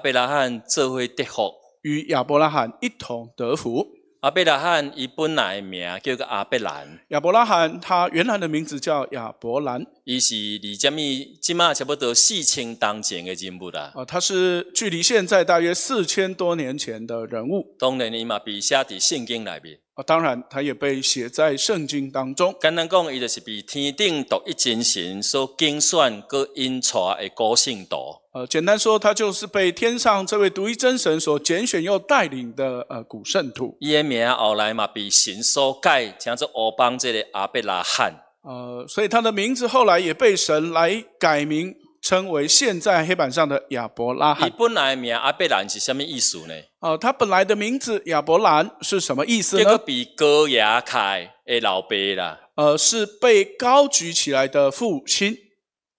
亚伯拉罕做回得福，与亚伯拉罕一同得福。阿伯拉罕伊本来名叫做阿伯兰，亚伯拉罕他原来的名字叫亚伯兰。伊是离什么？今马差不多四千当前的人物啦。啊，他是距离现在大约四千多年前的人物。当然伊嘛被写在圣经内面。啊，当然他也被写在圣经当中。简单讲，伊就是被天顶独一真神所精算过印刷的高信徒。呃，简单说，他就是被天上这位独一真神所拣选又带领的呃古圣徒。耶米名后来嘛，被神所盖，叫做欧邦这里阿贝拉罕。呃，所以他的名字后来也被神来改名，称为现在黑板上的亚伯拉罕。他本来名亚贝兰是什么意思呢？哦，他本来的名字亚伯兰是什么意思呢？这个比高牙凯的老爸啦。呃，是被高举起来的父亲，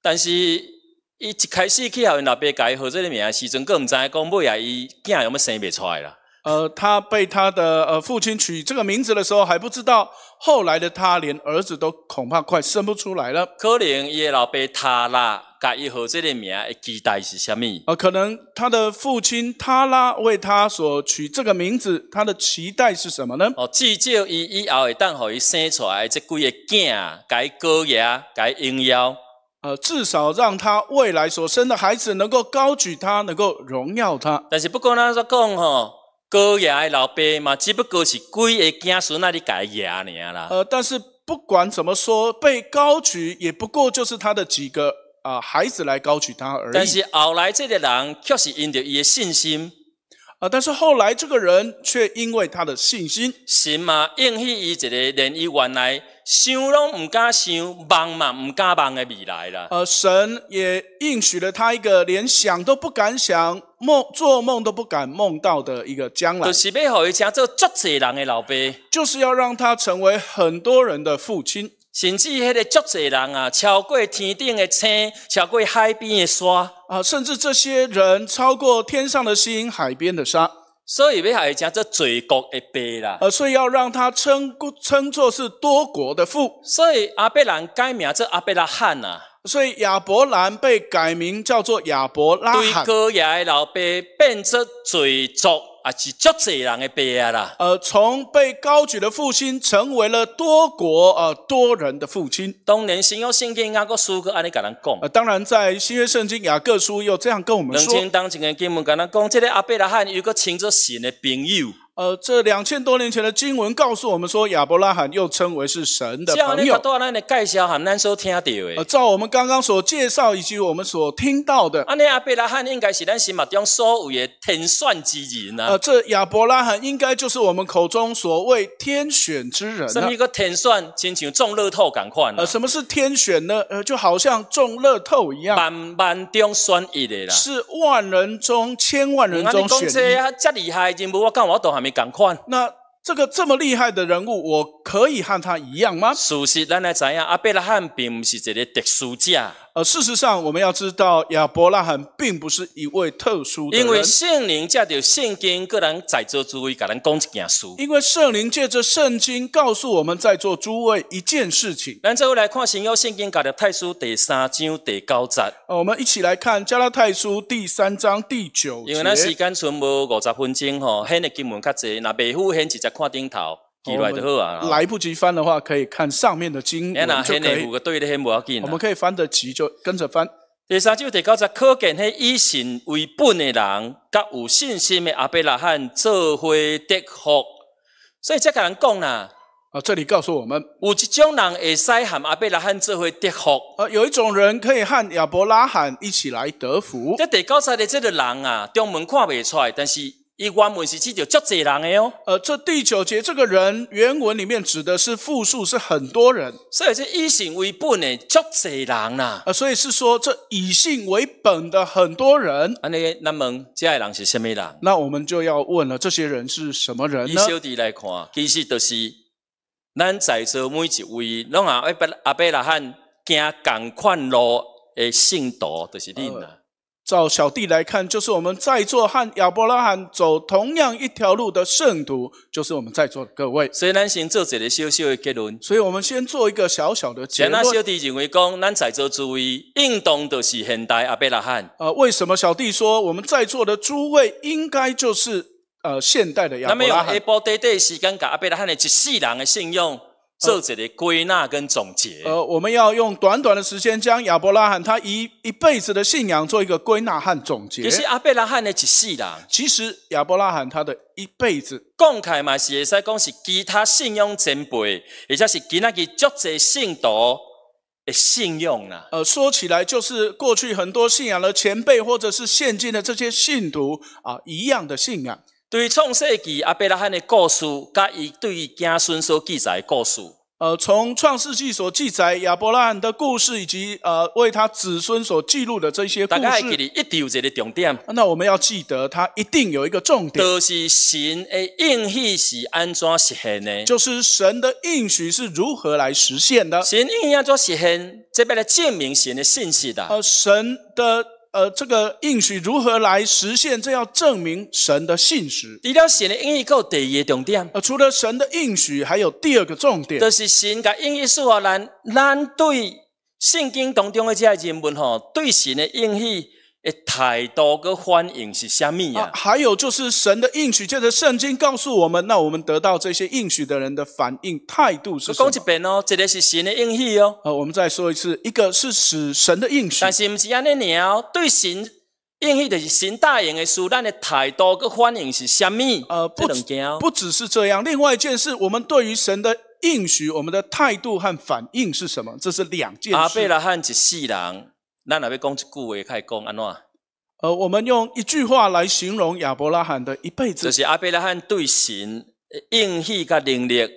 但是。伊一开始去后，因老爸改号这个名时阵，佫毋知讲尾啊，伊囝有乜生未出来啦？呃，他被他的呃父亲取这个名字的时候，还不知道。后来的他连儿子都恐怕快生不出来了。可能伊诶老爸塔拉甲伊号这个名，期待是虾米？呃，可能他的父亲塔拉为他所取这个名字，他的期待是什么呢？哦，至少伊以后会当互伊生出来即几个囝，改哥爷，改英幺。呃，至少让他未来所生的孩子能够高举他，能够荣耀他。但是不过呢，说讲吼，高的老伯嘛，只不过是鬼的子孙那里改爷娘啦。呃，但是不管怎么说，被高举也不过就是他的几个啊孩子来高举他而已。但是后来这个人确实因着一些信心啊，但是后来这个人却因为他的信心，神嘛应许伊一个，连伊原来。想拢毋敢想，梦嘛毋敢梦的未来了。呃，神也应许了他一个连想都不敢想、梦做梦都不敢梦到的一个将来。就是要让他成为很多人的父亲，甚至那个足多人啊，超过天顶的星，超过海边的沙啊，甚至这些人超过天上的星、海边的沙。所以你还要讲这罪国的卑啦，呃，所以要让他称称作是多国的父。所以阿伯兰改名做阿伯拉罕呐，所以亚伯兰被改名叫做亚伯拉罕。对，哥亚的老爸变作罪族。啊，是足侪人的悲哀啦！呃，从被高举的父亲，成为了多国呃多人的父亲。当年新约圣经亚各书安尼甲咱讲，呃，当然在新约圣经雅各书又这样跟我们说。冷清当前诶，跟我们甲咱讲，这个阿伯拉罕有个亲自信的朋友。呃，这两千多年前的经文告诉我们说，亚伯拉罕又称为是神的朋友。这样呢，把多兰的介绍哈，咱所听到的。呃，照我们刚刚所介绍以及我们所听到的，阿那亚伯拉罕应该是咱心目中所谓的天选之人啊。呃，这亚伯拉罕应该就是我们口中所谓天选之人。什么一个天选，亲像中乐透咁款。呃，什么是天选呢？呃，就好像中乐透一样，慢慢中选一的啦。是万人中千万人中选一。那你讲这呀，这厉害人物，我看我都还没。赶快。那这个这么厉害的人物，我可以和他一样吗？事实咱来知影，阿贝拉汉并不是一个特殊者。呃，事实上，我们要知道亚伯拉罕并不是一位特殊的。因为圣灵借着圣经，个人在座诸位，个人讲一件事。因为圣灵借着圣经，告诉我们在座诸位一件事情。咱后再来看新约圣经《加拉太书》第三章第九节。我们一起来看《加拉太书》第三章第九节。因为那时间剩无五十分钟，吼，献的经文较侪，那背负献直接看顶头。来不及翻的话，可以看上面的经，我就可以。我们可以翻得及，就跟着翻。第三，就得告在可见那以神为本的人，甲有信心的阿伯拉罕，做会得福。所以这个人讲啦，啊，这里告诉我们，有一种人会使和阿伯拉罕做会得福。呃，有一种人可以和亚伯拉罕一起来得福。这得告在的这个人啊，中文看不出来，但是。伊原们是指着足济人诶哦。呃，这第九节这个人原文里面指的是复数，是很多人。所以是以性为本的足济人呐。啊，所以是说这以性为本的很多人。那我们这些人是什么人呢？以小弟来看，其实都是咱在座每一位，拢阿阿伯拉罕行同款路诶信徒，都是恁呐。照小弟来看，就是我们在座和亚伯拉罕走同样一条路的圣徒，就是我们在座的各位。所以，南行作者的修修的结论。所以，我们先做一个小小的结论。小弟认为，讲咱在座诸位，应当就是现代亚伯拉罕。呃，为什么小弟说我们在座的诸位，应该就是呃现代的亚伯拉罕？他们用 ABO 对时间，跟亚伯拉罕的一世人的信用。作者的归纳跟总结。呃，我们要用短短的时间，将亚伯拉罕他一一辈子的信仰做一个归纳和总结。其实阿伯拉罕的一世人，其实亚伯拉罕他的一辈子，公开嘛是会使讲是其他信仰前辈，也就是其他个作者信徒的信用啊。呃，说起来就是过去很多信仰的前辈，或者是现今的这些信徒啊，一样的信仰。对于创世纪阿伯拉罕的故事，甲伊对于子孙所记载的故事，呃，从创世纪所记载亚伯拉罕的故事，以及呃为他子孙所记录的这些故事，大概记得一定有一个重点。那我们要记得，它一定有一个重点。就是神的应许是安怎实现的？就是神的应许是如何来实现的？神应安怎实现？这边来证明神的信息的。呃，神的。呃，这个应许如何来实现？这要证明神的信实。你了写的应许够第一个重点。呃，除了神的应许，还有第二个重点，就是神的应许所人，咱咱对圣经当中的这些人物吼，对神的应许。诶，态度个反应是虾米呀？还有就是神的应许，这个圣经告诉我们，那我们得到这些应许的人的反应态度是。我讲一遍哦，这个是神的应许哦。好，我们再说一次，一个是使神的应许。但是不是安尼鸟对神应许的是神答应的书？咱的态度跟反应是虾米？呃，不，能不只是这样。另外一件事，我们对于神的应许，我们的态度和反应是什么？这是两件事。阿贝拉汉一世人。咱若要讲一句话，开始讲安怎？呃，我们用一句话来形容亚伯拉罕的一辈子，就是亚伯拉罕对神应许甲能力，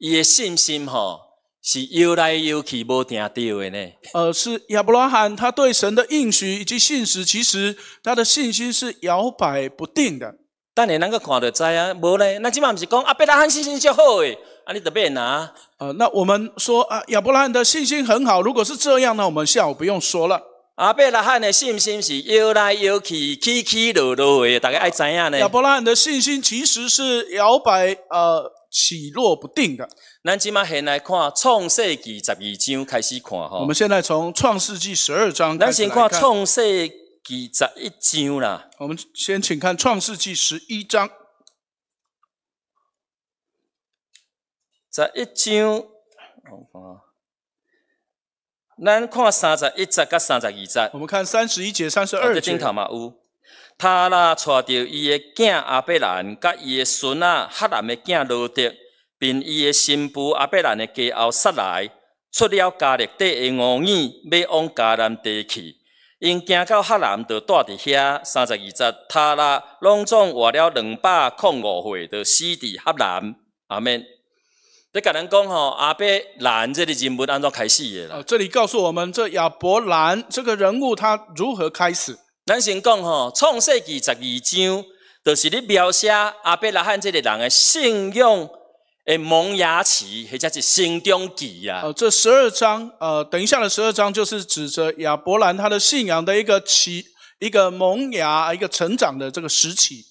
伊的信心吼是摇来摇去无定掉的呢。呃，是亚伯拉罕他对神的应许以及信使，其实他的信心是摇摆不定的。但你咱够看得知啊？无咧，那即嘛毋是讲亚伯拉罕信心就好诶。你特别拿呃，那我们说啊，亚伯拉罕的信心很好。如果是这样呢，我们下午不用说了。阿伯拉罕的信心是摇来摇去，起起落落的。大家爱怎样呢？亚伯拉罕的信心其实是摇摆，呃，起落不定的。咱今码现来看创世纪十二章开始看哈。我们现在从创世纪十二章。那先看创世纪十一章啦。我们先请看创世纪十一章。十一张，哦，咱看三十一节甲三十二节。我们看三十一节、三十二节。镜头嘛有。他拉带着伊的囝阿伯兰，甲伊的孙啊哈兰的囝罗德，并伊的新妇阿伯兰的家后杀来，出了加勒底的五耳，要往迦南地去。因行到哈兰，就住伫遐三十二节，他拉拢总活了两百零五岁，就死伫哈兰后面。你跟人讲吼，亚伯兰这个人物安怎开始的啦。这里告诉我们，这亚伯兰这个人物他如何开始？咱先讲吼，创世纪十二章，就是你描写阿伯拉罕这个人诶信仰诶萌芽期，或者是成中期啊。这十二章，呃，等一下的十二章就是指着亚伯兰他的信仰的一个期，一个萌芽，一个成长的这个时期。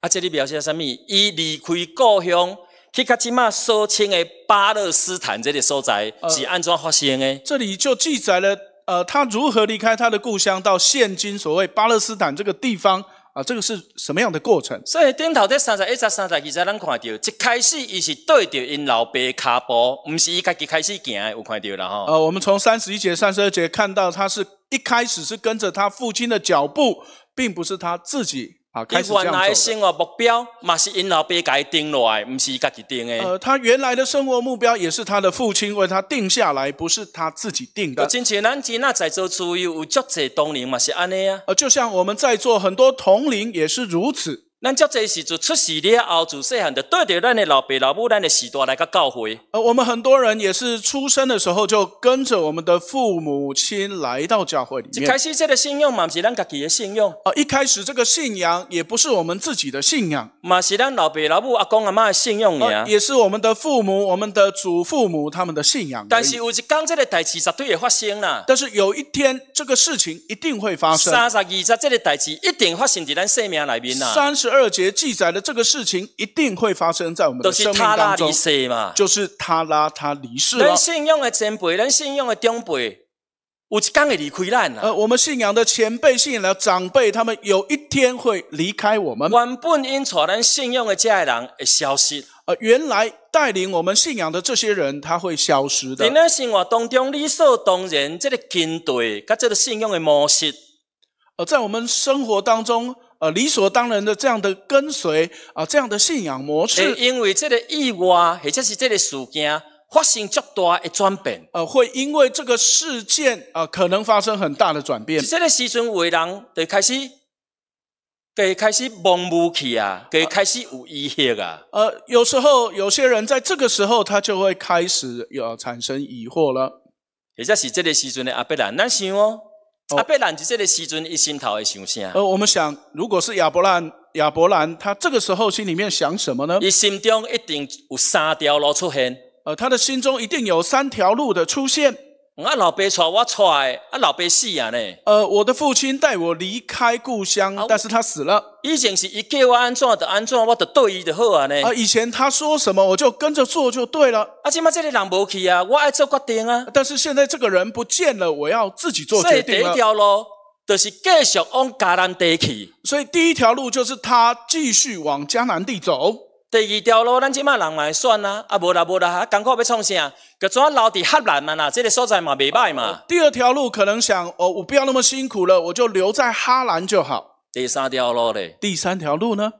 啊，这里表示什么？伊离开故乡。希卡基马收迁的巴勒斯坦这里收在是安怎发现的？这里就记载了，呃，他如何离开他的故乡，到现今所谓巴勒斯坦这个地方，啊，这个是什么样的过程？所以顶头这三十一、十三十其十，咱看到，一开始伊是对着因老伯卡波，不是伊家己开始行，有看到了哈。呃，我们从三十一节、三十二节看到，他是一开始是跟着他父亲的脚步，并不是他自己。啊，他原来生活目标嘛是因老爸给定落来，唔是自己定的。呃，他原来的生活目标也是他的父亲为他定下来，不是他自己定的。呃，经济难题那在做注意有脚在东林嘛是安尼啊。呃，就像我们在座很多同龄也是如此。咱这阵时就出世了后，细先的对着咱的老爸老母，咱的时代来个教诲。呃，我们很多人也是出生的时候就跟着我们的父母亲来到教会里面。一开始这个信仰嘛，是咱家己的信仰。啊，一开始这个信仰也不是我们自己的信仰，嘛是咱老爸老母阿公阿妈的信仰呀，也是我们的父母、我们的祖父母他们的信仰。但是有一讲这个代志绝对也发生啦。但是有一天这个事情一定会发生。三十二十这个代志一定发生在咱生命里面啦。三十。二节记载的这个事情一定会发生在我们的生命当中，就是他拉他离世嘛。就是他拉他离世。咱信仰的前辈，人信仰的长辈，有一天会离开咱。呃，我们信仰的前辈、信仰的长辈，他们有一天会离开我们。原本因错咱信仰的家人会消失。呃，原来带领我们信仰的这些人，他会消失的。在生活当中理所当然，这个军队跟这个信仰的模式。呃，在我们生活当中。呃，理所当然的这样的跟随，啊，这样的信仰模式。是因为这个意外，或者是这个事件发生较大的转变，呃，会因为这个事件，呃，可能发生很大的转变。这个时阵为人，就开始，给开始蒙雾去啊，给开始有疑惑啊。呃，有时候有些人在这个时候，他就会开始要产生疑惑了，或者是这个时阵的阿伯兰，那想哦。他伯兰就这个时阵，他心头会想啥？呃，我们想，如果是亚伯兰，亚伯兰他这个时候心里面想什么呢？他心中一定有三条路出现。呃，他的心中一定有三条路的出现。我老爸带我出来，我老爸死了呢。呃，我的父亲带我离开故乡，但是他死了。以前是一叫我安怎就安怎，我就对伊就好啊呢。啊，以前他说什么我就跟着做就对了。啊，今码这里人无去啊，我爱做决定啊。但是现在这个人不见了，我要自己做决定了。所以第一条路就是继续往迦南地去。所以第一条路就是他继续往江南地走。第二条路，咱即卖人来选啊，啊无啦无啦，啊艰苦要创啥？搿只留伫哈兰嘛啦，这个所在嘛袂歹嘛。第二条路可能想，哦，我不要那么辛苦了，我就留在哈兰就好。第三条路咧？第三条路呢？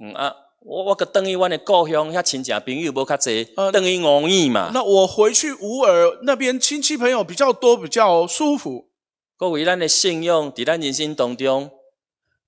嗯啊，我我等于阮的故乡遐亲戚朋友无较侪，呃，等于五亿嘛。那我回去五尔那边亲戚朋友比较多，比较舒服。各位，咱的信用伫咱人生当中，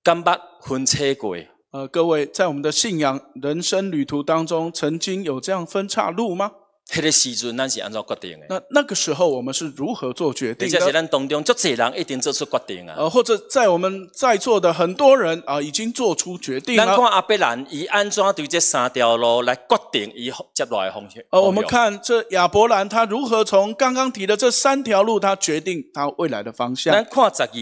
甘捌分车过。呃，各位，在我们的信仰人生旅途当中，曾经有这样分岔路吗？迄个时阵，那是按照决定的。那那个时候，我们是如何做决定的？或者是咱当中做这人一定做出决定啊？呃，或者在我们在座的很多人啊，已经做出决定。咱看阿伯兰伊安怎对这三条路来决定以后接来方向？呃，我们看这亚伯兰他如何从刚刚提的这三条路，他决定他未来的方向。咱看十二章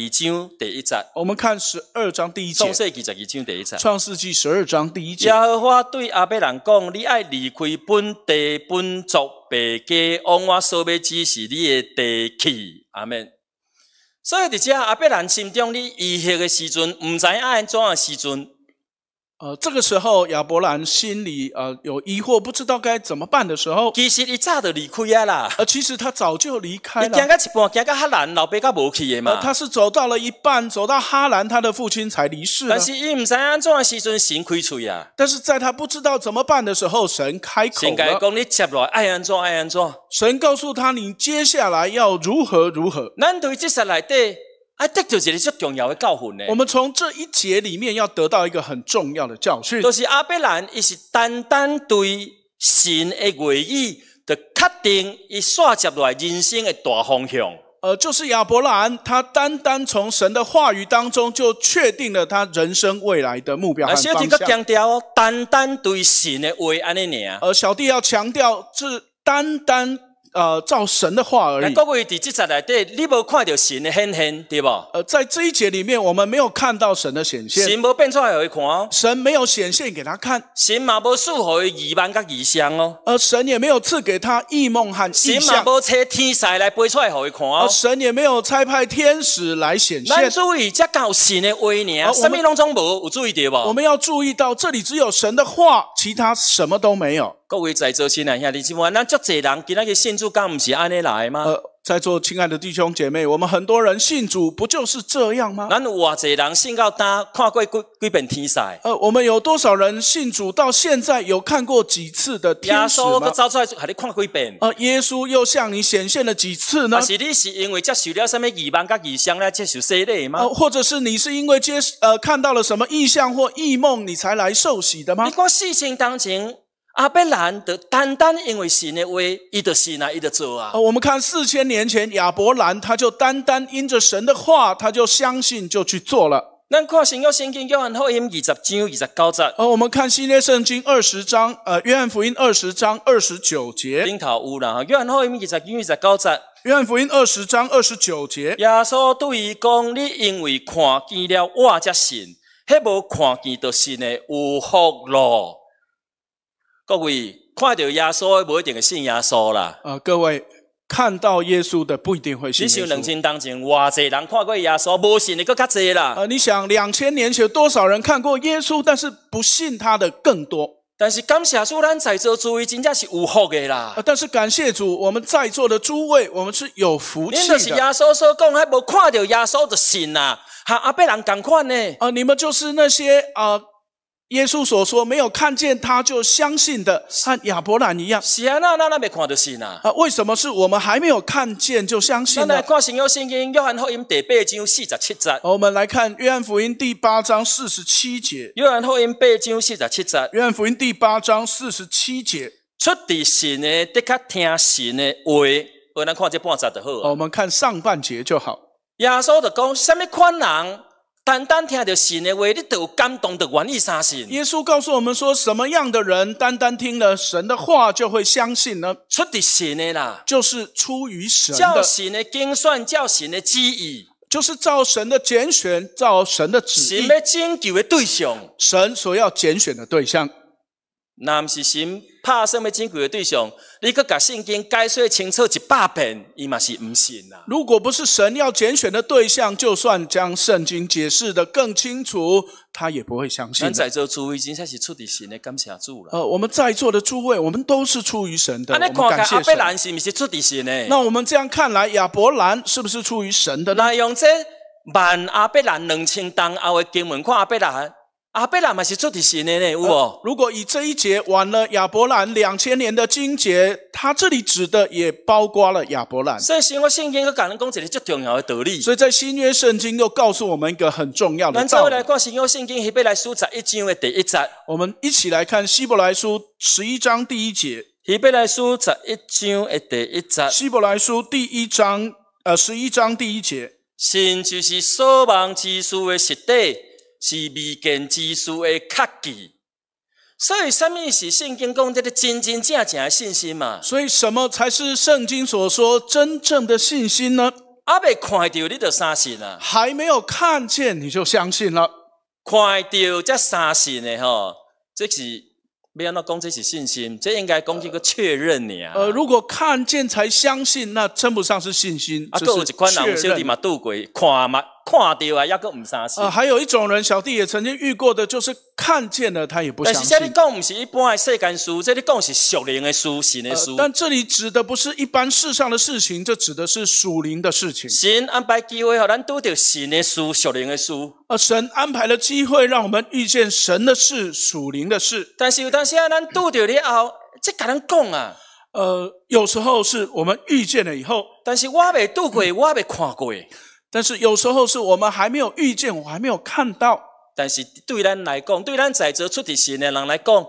第一节，我们看十二章第一节。创世纪十二章第一节。耶和华对阿伯兰讲：“你爱离开本地本。”白家往我所要支持你的地气。阿门。所以伫遮阿伯人心中，你疑惑的时阵，毋知影安怎的时阵。呃，这个时候亚伯兰心里呃有疑惑，不知道该怎么办的时候，其实他早就离开了。呃，其实他早就离开了。他走到一半，走到哈兰，老伯家没去的嘛。他是走到了一半，走到哈兰，他的父亲才离世。但是伊唔知安怎时阵神开嘴呀？但是在他不知道怎么办的时候，神开口了。神讲你接来，爱安怎爱安怎。神告诉他，你接下来要如何如何。那对接下来对。啊，这就是一个最重要的教训呢。我们从这一节里面要得到一个很重要的教训，就是阿伯兰，伊是单单对神的唯一的确定，以塑造来人生的大方向。呃，就是亚伯兰，他单单从神的话语当中就确定了他人生未来的目标和方向。小弟要强调哦，单单对神的话安尼念啊。呃，小弟要强调是单单。呃，照神的话而已。各位在这十内底，你无看到神的显现，对不？呃，在这一节里面，我们没有看到神的显现。神无变出来给看哦。神没有显现给他看。神嘛无赐予他异梦甲异象哦。呃，神也没有赐给他异梦和异象。神嘛无差天使来背出来给看哦。神也没有差派天使来显现。来注意这告神的威严。我们当中无有注意对不？我们要注意到这里，只有神的话，其他什么都没有。各位在座，亲爱兄弟姊妹，咱足多人，给那个信主，刚不是安尼来吗？呃，在座亲爱的弟兄姐妹，我们很多人信主，不就是这样吗？咱有啊，多人信到今，看过几几本天赛。呃，我们有多少人信主到现在有看过几次的天使吗？耶稣走出来，还你看过几遍？呃，耶稣又向你显现了几次呢？是你是因为接受了什么异梦、甲异象来接受洗礼吗？或者是你是因为接呃看到了什么异象或异梦，你才来受洗的吗？你光细心当前。阿伯兰的单单因为神的话，伊一得信啊，一得做啊。我们看四千年前亚伯兰，他就单单因着神的话，他就相信就去做了。咱看新约圣经约翰福音二十章二十九节。呃，我们看新约圣经二十章，呃，约翰福音二十章二十九节。顶头有啦，约翰福音二十章二十九节。约翰福音二十章二十九节。耶稣对伊讲，你因为看见了，我才信；，那不看见的信呢，有福了。各位看到耶稣的，不一定信耶稣啦。啊，各位看到耶稣的，不一定会信耶稣。你想两千当前，哇，济人看过耶稣，不信的更加多啦。啊，你想两千年前多少人看过耶稣，但是不信他的更多。但是感谢主，咱在座诸位真正是有福的啦。但是感谢主，我们在座的诸位，我们是有福。您就是耶稣所讲，还无看到耶稣的信啦。哈阿贝人赶快呢。啊，你们就是那些啊。耶稣所说：“没有看见他就相信的，像亚伯兰一样。”啊，那看啊？为什么是我们还没有看见就相信呢？我们来看《约翰福音》第八章四十七节。我们来看《约翰福音》第八章四十七节。《约翰福音》第八章四十七节，出的神的，得他听神的话，我们看这半节就好。我们看上半节就好。耶稣的讲，什么困难。单单听到神的话，你就感动的愿意相信。耶稣告诉我们说，什么样的人单单听了神的话就会相信呢？出的神的啦，就是出于神。教神的经算，教神的旨意，就是造神的拣选，造神的旨意。神要拣选的对象，神所要拣选的对象。那不是神怕什么珍句的对象？你去把圣经解释清楚一百遍，伊嘛是不信呐。如果不是神要拣选的对象，就算将圣经解释的更清楚，他也不会相信。现在这位已经开始出底信了，感谢主了。呃，我们在座的诸位，我们都是出于神的。伯兰是毋是的？那我们这样看来，亚伯兰是不是出于神的？那用这万阿伯兰两千当后的经文看阿伯兰。阿伯兰嘛是做的是呢呢，如果以这一节完了亚伯兰两千年的经节，他这里指的也包括了亚伯兰。所以在新约圣经又告诉我们一个很重要的道理。我们一起来看希伯来书十一章第一节。希伯来书十一章的第一节。希伯来书第一章呃十一章第一节。信就是所望之树的实底。是未见之书的科技，所以什么是圣经讲这个真真正正的信心嘛？所以什么才是圣经所说真正的信心呢？阿未看到你就相信了，还没有看见你就相信了，看到才相信的吼，这是没有那讲这是信心，这应该讲一个确认呢。呃，如果看见才相信，那称不上是信心。啊，各有一款人，我兄弟嘛，渡鬼看嘛。看到啊，也个唔相信。啊，还有一种人，小弟也曾经遇过的，就是看见了他也不相信。但是这里讲唔是一般世间事，这里讲是属灵的书，神的书。但这里指的不是一般世上的事情，这指的是属灵的事情。神安排机会，和咱拄到神的书，属灵的书。呃，神安排了机会，让我们遇见神的事，属灵的事。但是有当下咱拄到以后，即个人讲啊，呃，有时候是我们遇见了以后，但是我未读过，我未看过。但是有时候是我们还没有遇见，我还没有看到。但是对咱来讲，对咱在座出的信的人来讲，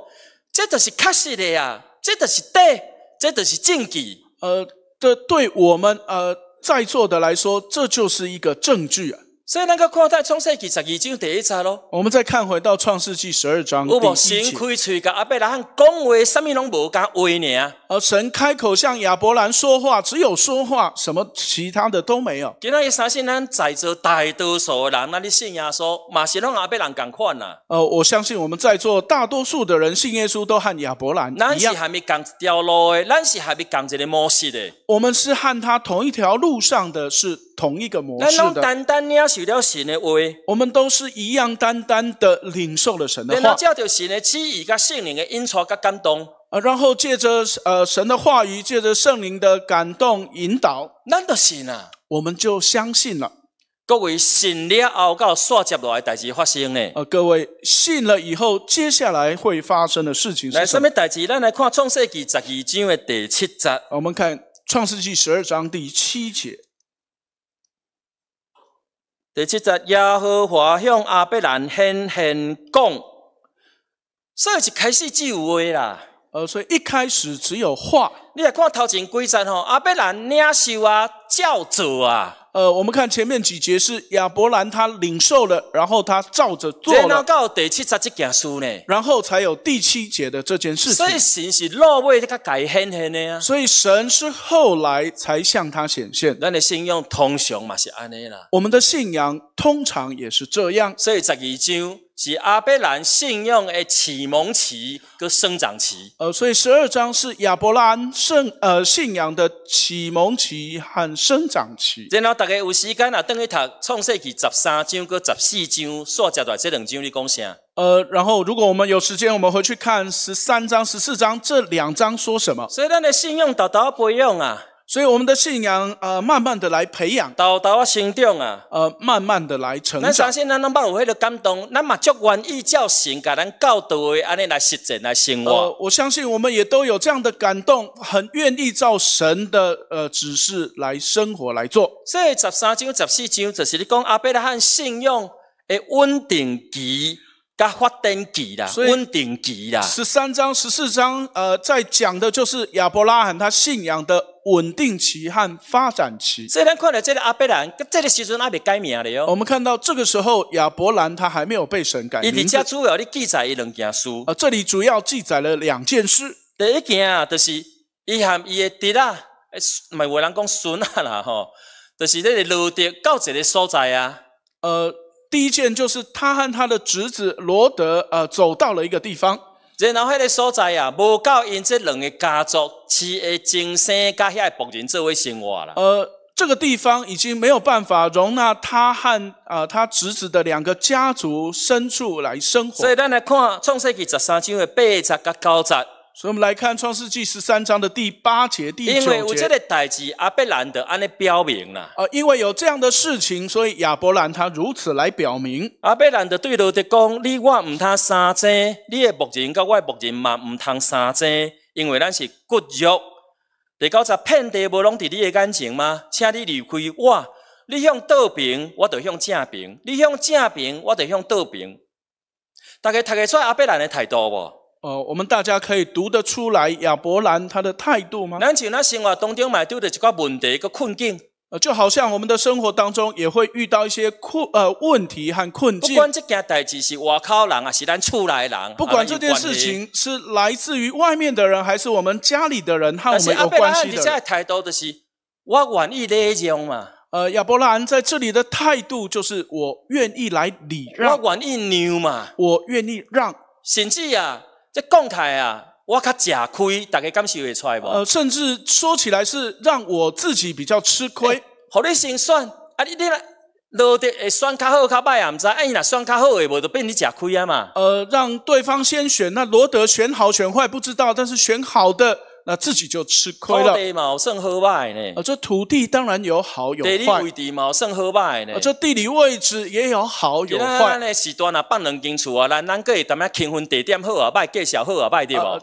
这都是确实的呀，这都是对，这都是证据。呃，这对我们呃在座的来说，这就是一个证据。所以那个《创世记》十二章第一节咯。我们再看回到《创世纪十二章。哦不，神开口跟阿伯兰讲话，什么拢无敢话呢？而神开口向亚伯兰说话，只有说话，什么其他的都没有。今天有啥新人在座？大多数人，那你信耶稣，马西龙阿伯兰同款啦。呃，我相信我们在座大多数的人信耶稣都和亚伯兰一样。咱是还没讲一条路的，咱是还没同一模式的。我们是和他同一条路上的，是。同一个模式的。话，我们都是一样单单的领受了神的话。然后借着神的的圣灵感动。啊，然后借着呃神的话语，借着圣灵的感动引导。难道是呢？我们就相信了。各位信了后，到续接落来代志发生呢？呃，各位信了以后，接下来会发生的事情是？来什么代志？咱来看《创世纪》十二章的第七节。我们看《创世纪》十二章第七节。第七节，耶和华向阿伯兰显现，讲，所以一开始聚会啦。呃，所以一开始只有话。你来看头前几节吼，阿伯兰领受啊，照做啊。呃，我们看前面几节是亚伯兰他领受了，然后他照着做了，然到第七十节件事呢，然后才有第七节的这件事情。所以神是落位他改显现的呀，所以神是后来才向他显现。我们的信仰通常嘛是安尼啦，我们的信仰通常也是这样。所以十二章。是亚伯兰信仰的启蒙期跟生长期。呃，所以十二章是亚伯兰信呃信仰的启蒙期和生长期。然后大家有时间啊，等于读创世纪十三章跟十四章，所讲在这两章你讲啥？呃，然后如果我们有时间，我们回去看十三章、十四章这两章说什么？所以咱的信用大到培养啊。所以我们的信仰，呃，慢慢的来培养，到到我心上啊，呃，慢慢的来成长。那相信咱能有迄个感动，咱嘛足愿意叫神给咱教导的安尼来实践来生活。呃，我相信我们也都有这样的感动，很愿意照神的呃指示来生活来做。以十三章十四章，就是你讲阿伯拉罕信用的稳定期。他发展期啦，稳定期啦。十三章、十四章，呃，在讲的就是亚伯拉罕他信仰的稳定期和发展期。所以，咱看到这个阿伯兰这个时阵还没改名的哟。我们看到这个时候，亚伯兰他还没有被神改名。这里主要记载一两件事。啊，这里主要记载了两件事。第一件啊，就是伊含伊的弟啦，唔系人讲孙啦吼，就是这个路的到这个所在啊，呃。第一件就是，他和他的侄子罗德，呃，走到了一个地方。在那块的所在啊，无够因这两个家族，其诶精神加遐的仆人做为生活了。呃，这个地方已经没有办法容纳他和呃他侄子的两个家族牲畜来生活。所以，咱来看创世纪十三章的八十加九十。所以我们来看《创世纪》十三章的第八节、第九节。因为有这个代志，阿伯兰德安尼表明啦。啊，因为有这样的事情，所以亚伯兰他如此来表明。阿伯兰德对罗德讲，你我唔通杀者，你的牧人跟我的牧人嘛唔通杀者，因为咱是骨肉。第九十遍地无拢在你的感情吗？请你离开我，你向倒平，我就向正平；你向正平，我就向倒平。大家读得出阿伯兰的态度无？哦，我们大家可以读得出来亚伯兰他的态度吗？咱像咱生活当中买遇的一个问题一个困境，呃，就好像我们的生活当中也会遇到一些困呃问题和困境。不管这件代志是外口人啊，是咱厝内人。不管这件事情是来自于外面的人，还是我们家里的人，和我有关系的。但是你现在态度就是我愿意礼让嘛？呃，亚伯兰在这里的态度就是我愿意来礼让我愿意嘛？我愿意让，甚至呀。公开啊，我较假亏，大概感受会出来不？呃，甚至说起来是让我自己比较吃亏，好你先算啊！你你来。罗德会选较好较歹啊，毋知，哎若选较好诶，无就变你食亏啊嘛。呃，让对方先选，那罗德选好选坏不知道，但是选好的。那自己就吃亏了。呢？啊，这土地当然有好有坏。地呢？啊，这地理位置也有好有坏。啊，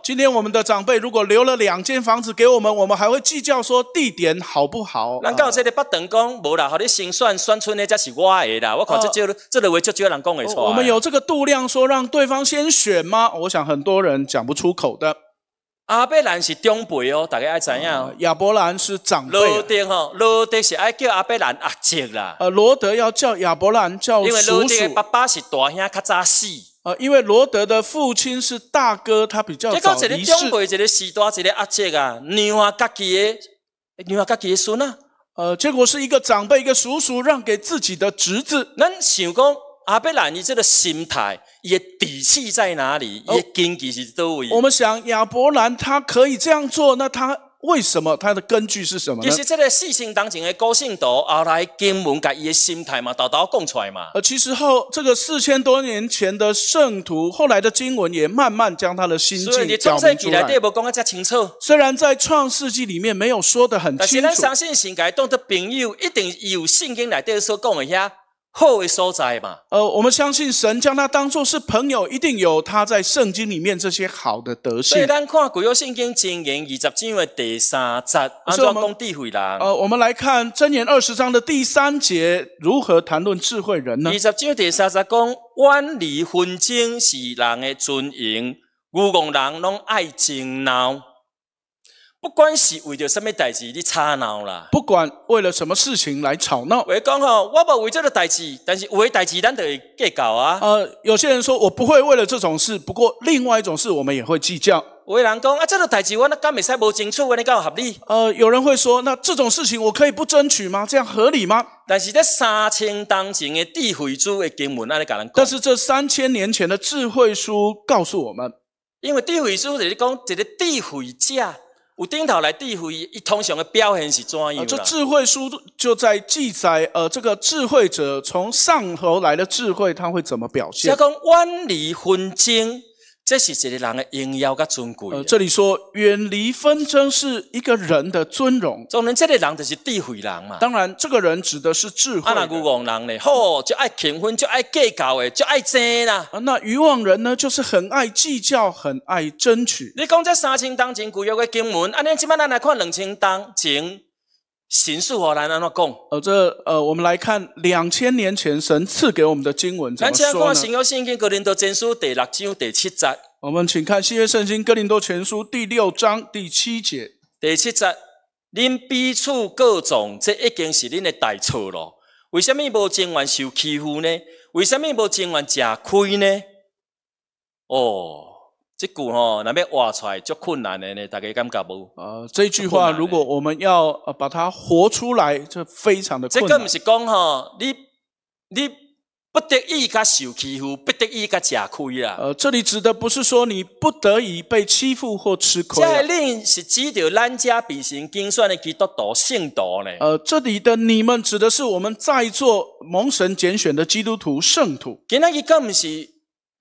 今天我们的长辈如果留了两间房子给我们，我们还会计较说地点好不今天我们的长辈如果留了两间房子给我们，我们还会计较说地点好不好？那刚这的八等公无啦，好你先选选出来才是我的啦。我靠，这就这两位舅人讲会错。我们有这个度量说让对方先选吗？我想很多人讲不出口的。阿伯兰是长辈哦，大家爱怎样？亚伯兰是长辈。罗德哦，罗德是爱叫阿伯兰阿叔啦。呃，罗德要叫亚伯兰叫叔叔。因为罗德的爸爸是大兄较早死。呃，因为罗德的父亲是大哥，他比较早离世。结果一个长辈，一个师大，一个阿叔啊，让啊家己的，让啊家己的孙啊。呃，结果是一个长辈，一个叔叔让给自己的侄子。咱想讲？阿贝兰，你这个心态，伊嘅底气在哪里？伊根据是多位。我们想亚伯兰他可以这样做，那他为什么？他的根据是什么？其实这个信心当中的高信度，后来经文把伊的心态嘛，道道讲出来嘛。呃，其实后这个四千多年前的圣徒，后来的经文也慢慢将他的心境讲明出来。所以你创世纪内讲得遮清楚。虽然在创世纪里面没有说的很清楚。但是咱相信信解懂得朋友一定有圣经内底所讲一下。好的所在嘛，呃，我们相信神将他当作是朋友，一定有他在圣经里面这些好的德性。所以，咱看《古约圣经箴言》二十章的第三节，安照公地回人？呃，我们来看《箴言》二十章的第三节，如何谈论智慧人呢？二十章第三节讲，万里婚姻是人的尊严，愚妄人拢爱争闹。不管是为着什么代志，你吵闹啦。不管为了什么事情来吵闹，我讲吼，我不为这个代志，但是为代志咱就会计较啊。呃，有些人说我不会为了这种事，不过另外一种事，我们也会计较。有人讲啊，这个代志我那干本西无清楚，你讲合理？呃，有人会说，那这种事情我可以不争取吗？这样合理吗？但是这三千当前的智慧书的经文，那你讲人？但是这三千年前的智慧书告诉我们，因为智慧书就是讲一个智慧价。有顶头来地会一通常的表现是怎样？这智慧书就在记载，呃，这个智慧者从上头来的智慧，他会怎么表现？要跟《讲，万里分精。这是一个人的荣耀跟尊贵。呃，这里说远离纷争是一个人的尊荣。当然，这里人就是智慧人嘛。当然，这个人指的是智慧。那愚妄人呢？好，就爱结婚，就爱计较的，就爱争呐。那愚妄人呢，就是很爱计较，很爱争取。你讲这三千当前古约的经文，啊，你今麦咱来看两千当前刑诉我来安怎讲？呃，这呃，我们来看两千年前神赐给我们的经文怎么说呢？我们请看《新约圣经格林多前书》第六章第七节。第七节，您彼此各种，这已经是您的大错了。为什么无情愿受欺负呢？为什么无情愿吃亏呢？哦。这句吼，那边挖出来就困难的呢，大家感觉无。呃，这句话如果我们要把它活出来，就非常的困难。这个不是讲吼，你你不得已噶受欺负，不得已噶吃亏啦。呃，这里指的不是说你不得已被欺负或吃亏。在恁是指着咱家本身经算的基督徒圣徒呢。呃，这里的你们指的是我们在座蒙神拣选的基督徒圣徒。今天伊更不是。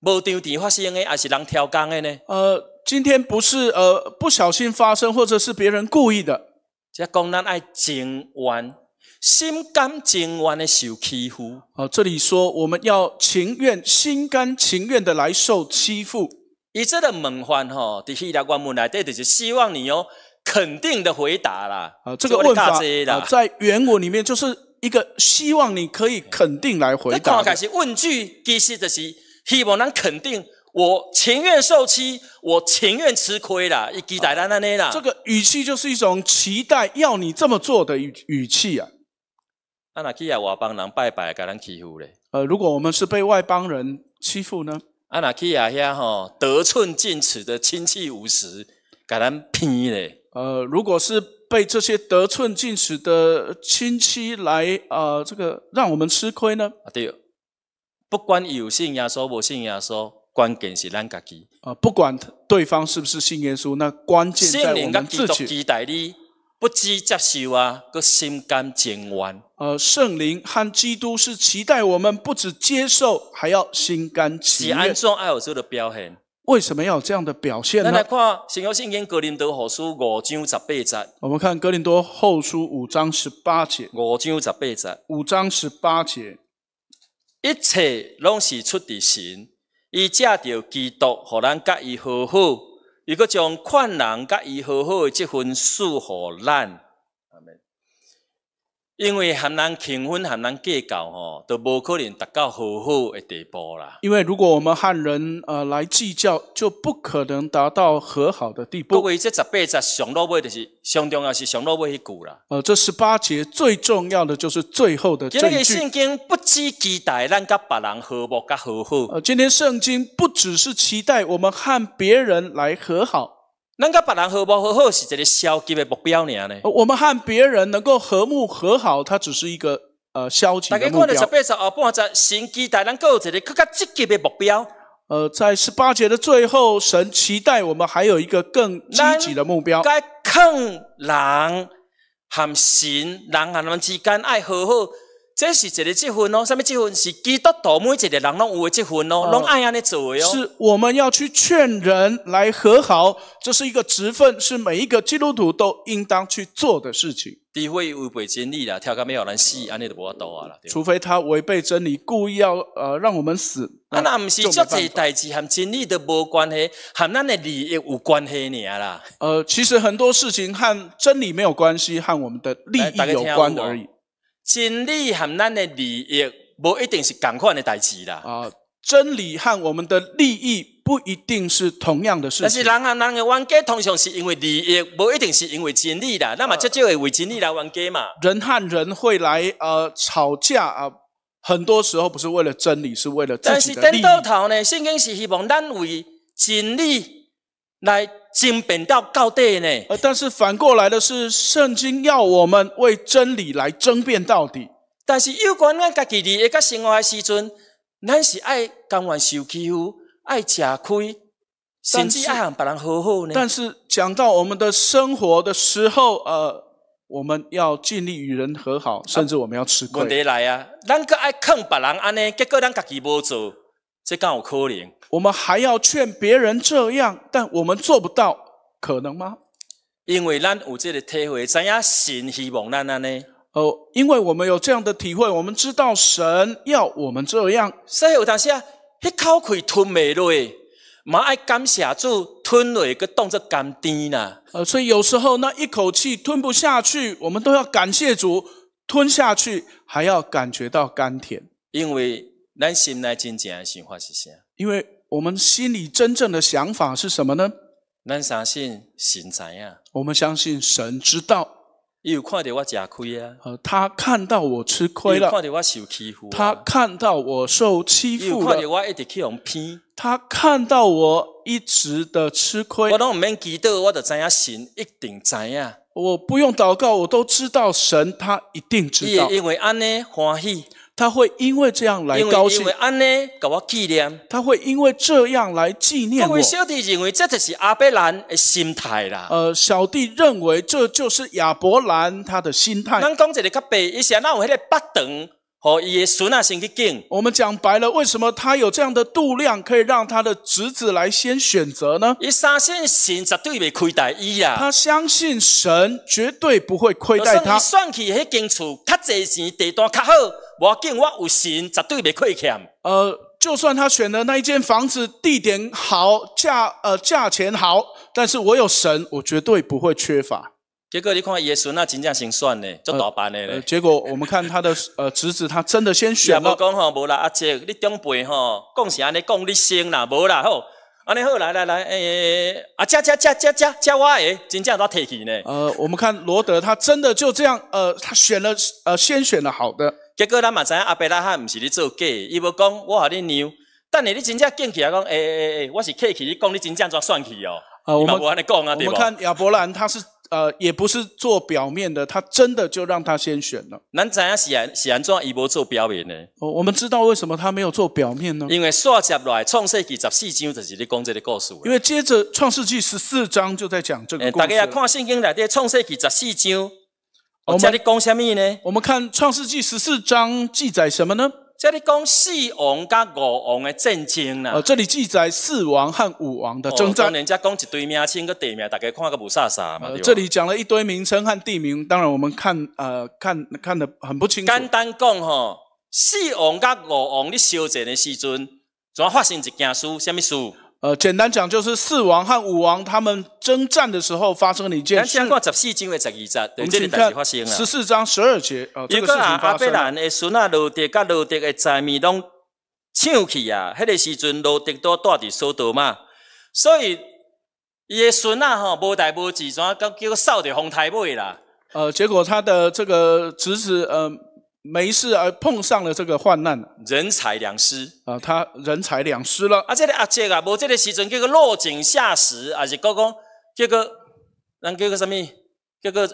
无当地发生的，还是人挑工的呢？呃，今天不是呃不小心发生，或者是别人故意的。这工人爱情愿，心甘情愿的受欺负。好，这里说我们要情愿、心甘情愿的来受欺负。一这个猛翻吼，提起条棺木来，对的，就希望你有肯定的回答啦。啊，这个问法在原文里面就是一个希望你可以肯定来回答。那刚开始问句其实就是。希望咱肯定，我情愿受欺，我情愿吃亏啦！一期待咱那那啦，这个语气就是一种期待要你这么做的语语气啊。啊，那去啊，外邦人拜拜，给人欺负嘞。呃，如果我们是被外邦人欺负呢？啊，那去呀，遐吼得寸进尺的亲戚五十，给人批嘞。呃，如果是被这些得寸进尺的亲戚来啊，这个让我们吃亏呢？啊，对。不管有信耶稣无信耶稣，关键是咱家己啊。不管对方是不是信耶稣，那关键在我们自己。期待你不知接受啊，个心甘情愿。呃，圣灵和基督是期待我们不止接受，还要心甘情愿。是安中爱儿做的表现。为什么要这样的表现呢？来看，先有信言格林德后书五章十八节。我们看格林多后书五章十八节。五章十八节。一切拢是出自神，伊借着基督，互咱甲伊和好，又搁将款容甲伊和好诶，即份赐互咱。因为很难平分，很难计较，吼，都无可能达到和好的地步啦。因为如果我们汉人呃来计较，就不可能达到和好的地步。各位这十八节上落尾就是，上重要是上落尾一句啦。呃，这十八节最重要的就是最后的。这日圣经不只期待咱甲别人和睦甲和好。呃，今天圣经不只是期待我们和别人来和好。能够把人和睦和好是一个消极的目标呢？我们和别人能够和睦和好，它只是一个呃消极的目标。大家看到十八章啊，半萨神期待咱够有一个更加积极的目标。呃，在十八节的最后，神期待我们还有一个更积极的目标。该坑人和神人和人之间爱和好。这是一个积分哦，什么积分是基督徒每一个人拢有的积分哦，拢爱安尼做哦。是我们要去劝人来和好，这是一个职分，是每一个基督徒都应当去做的事情。除非他违背真理，故意要呃让我们死。啊，那不是做这代志含真理都无关系，含咱的利益有关系你啊啦。呃，其实很多事情和真理没有关系，和我们的利益有关而已。真理和咱的利益无一定是共款的代志啦。啊，真理和我们的利益不一定是同样的事。但是人和人的冤家，通常是因为利益，无一定是因为真理啦。那么这就会为真理来冤家嘛？人和人会来呃吵架啊，很多时候不是为了真理，是为了自己的利益。但是等到头呢，圣经是希望咱为真理来。争辩到到底呢？呃，但是反过来的是，圣经要我们为真理来争辩到底。但是有关咱家己的这个生活的时候，咱是爱甘愿受欺负，爱吃亏，甚至爱让别人呵好呢？但是讲到我们的生活的时候，呃，我们要尽力与人和好，甚至我们要吃亏。问题来啊，咱家爱坑别人安尼，结果咱家己无做，这敢有可能？我们还要劝别人这样，但我们做不到，可能吗？因为咱有这个体会，知影神希望咱安呢。哦，因为我们有这样的体会，我们知道神要我们这样。所以有当时啊，一口气吞不落，哎，蛮爱感谢主吞了一个洞作甘甜呐。呃，所以有时候那一口气吞不下去，我们都要感谢主吞下去，还要感觉到甘甜。因为咱信来经讲啊，信法是啥？因为我们心里真正的想法是什么呢？咱相信神在呀。我们相信神知道。有看到我吃亏啊！呃，他看到我吃亏了。有看到我受欺负。他看到我受欺负了。看到我一直去用骗。他看到我一直的吃亏。我拢免记得，我就知影神一定在呀。我不用祷告，我都知道神他一定知道。因为安尼欢喜。他会因为这样来高兴，他会因为这样来纪念我。各位小弟认为这就是亚伯兰的心态啦。呃，小弟认为这就是亚伯兰他的心态。那去敬。我们讲白了，为什么他有这样的度量，可以让他的侄子来先选择呢？伊相信神绝对未亏待伊呀。他相信神绝对不会亏待他。算起迄间厝，较济钱地段较好，我敬我有神，绝对袂亏欠。呃，就算他选的那一间房子地点好，价呃价钱好，但是我有神，我绝对不会缺乏。结果你看耶孙那真正先选的做大班的结果我们看他的呃侄子，他真的先选。啊，无讲吼，无啦阿姐，你长辈吼，讲是安尼，讲你先啦，无啦吼，尼好，来来来，诶，阿加加加加加加我诶，真正都呢。呃，我们看罗德，他真的就这样，呃，他选了，呃，先选了好的。结果他嘛知阿伯拉罕唔是咧做假，伊要讲我好你牛，下你真正见起来讲，诶诶诶我是客气，你讲你真正怎算去哦。啊，我们我们看亚伯兰他是。呃，也不是做表面的，他真的就让他先选了。难在啊，洗完洗完之后，伊不做表演呢。我我们知道为什么他没有做表面呢？因为续接来创世纪十四章就是你讲这个故事。因为接着创世纪十四章就在讲这个故事。大家要看圣经的这创世纪十四章，我们讲什么呢？我们看创世纪十四章记载什么呢？这里讲四王和五王的战争啦。呃，这里记载四王和五王的征战。哦，人家讲一堆名称个地名，大家看个不啥啥嘛。呃，这里讲了一堆名称和地名，当然我们看，呃，看看得很不清。楚。简单讲吼，四王和五王你修战的时阵，怎发生一件事？什么事？呃，简单讲就是四王和武王他们征战的时候发生了一件。事。先看十四章的十二节，这个事情十四章十二节，啊，个事情发果啊，亚伯兰的孙啊，罗德跟罗德的财米拢抢去啊，那个时阵罗德都大的所得嘛，所以伊的孙啊吼，无代无子，怎啊，叫扫掉红台尾啦？呃，结果他的这个侄子，呃。没事，而碰上了这个患难，人财两失啊！他人财两失了。啊，这个阿姐啊，无这个时阵叫做落井下石，啊是国讲，叫个，人叫个什么？叫个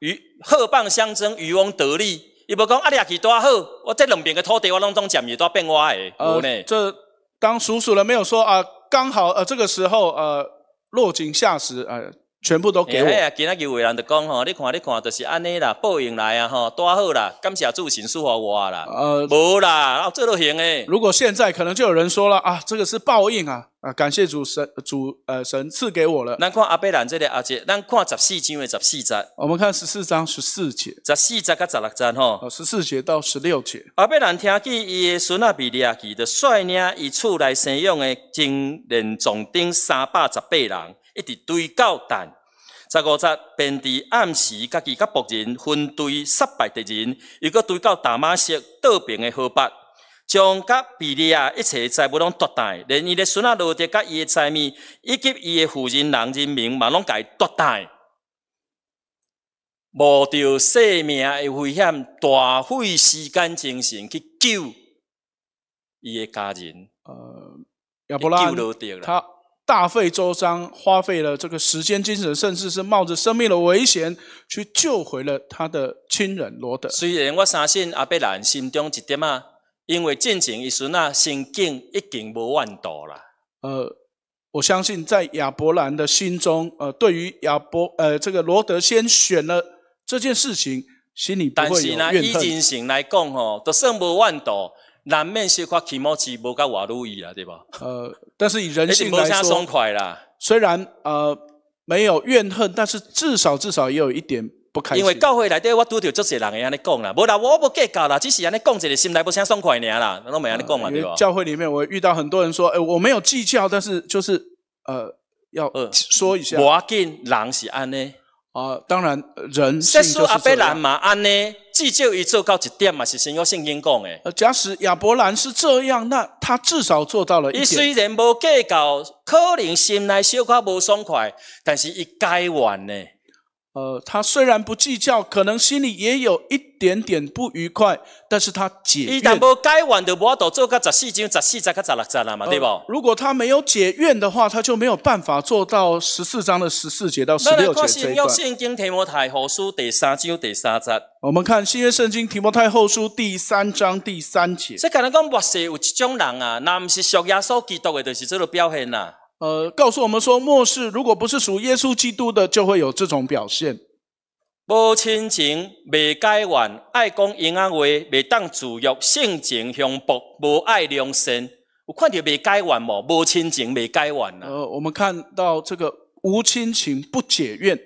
鱼，鹤蚌相争，渔翁得利。伊无讲阿你阿弟多好，我这两边个土地我拢总占，也都变歪诶。呃，这当叔叔了没有说啊，刚好呃这个时候呃落井下石啊。全部都给。哎呀，今仔日人就讲吼，你看，你看，就是安尼啦，报应来啊吼，多好啦，感谢主神赐我啦。呃，无啦，都行诶。如果现在可能就有人说了啊，这个是报应啊，啊，感谢主神主呃神赐给我了。咱看阿贝兰这里啊，只咱看十四章的十四章。我们看十四章十四节。十四章甲十六章吼。十四节到十六节。阿贝兰听见以孙阿比利亚的率领以厝内生养的精人总顶三百十八人。一直追到蛋。十五再便伫暗时，家己甲仆人分队失败敌人，又搁追到大马色倒边的河北，将甲比利亚一切财物拢夺台，连伊的孙仔罗德甲伊的财物，以及伊的夫人、人人民，嘛拢伊夺台，冒着性命的危险，大费时间精神去救伊的家人，呃，要不然他。大费周章，花费了这个时间、精神，甚至是冒着生命的危险去救回了他的亲人罗德。虽然我相信阿贝兰心中一点啊，因为进前一时呐，心境一定无万度了。呃，我相信在亚伯兰的心中，呃，对于亚伯呃这个罗德先选了这件事情，心里不会有怨恨。但是呢，以人性来讲吼，都算无万度。难免些块起毛起无够瓦路意啊，对吧？呃，但是以人性来说，虽然呃没有怨恨，但是至少至少也有一点不开心。因为教会内底我拄着这些人会安尼讲啦，无啦我不计较啦，只是安尼讲一个心内不想爽快尔啦，我咪安尼讲嘛，对教会里面我遇到很多人说，哎，我没有计较，但是就是呃要说一下。我见人是安尼啊，当然，人性就是这样。阿伯人嘛安呢？至少伊做到一点嘛，是先有圣经讲诶。假使亚伯兰是这样，那他至少做到了。伊虽然无计较，可能心内小可无爽快，但是伊改完呢。呃，他虽然不计较，可能心里也有一点点不愉快，但是他解怨。一旦不解怨，就无得做个十四章、十四节、跟十六节了嘛，对不？如果他没有解怨的话，他就没有办法做到十四章的十四节到十六节这一段。那可要圣经提摩太后书第三章第三节。我们看新约圣经提摩太后书第三章第三节。这可能来讲，确实有一种人啊，那不是属亚述基督的，就是这个表现啊。呃，告诉我们说，末世如果不是属耶稣基督的，就会有这种表现。无亲情，未改怨，爱讲营儿话，未当自欲，性情凶暴，无爱良心。我看到未改完嘛，无亲情，未改完。呃，我们看到这个无亲情不解怨。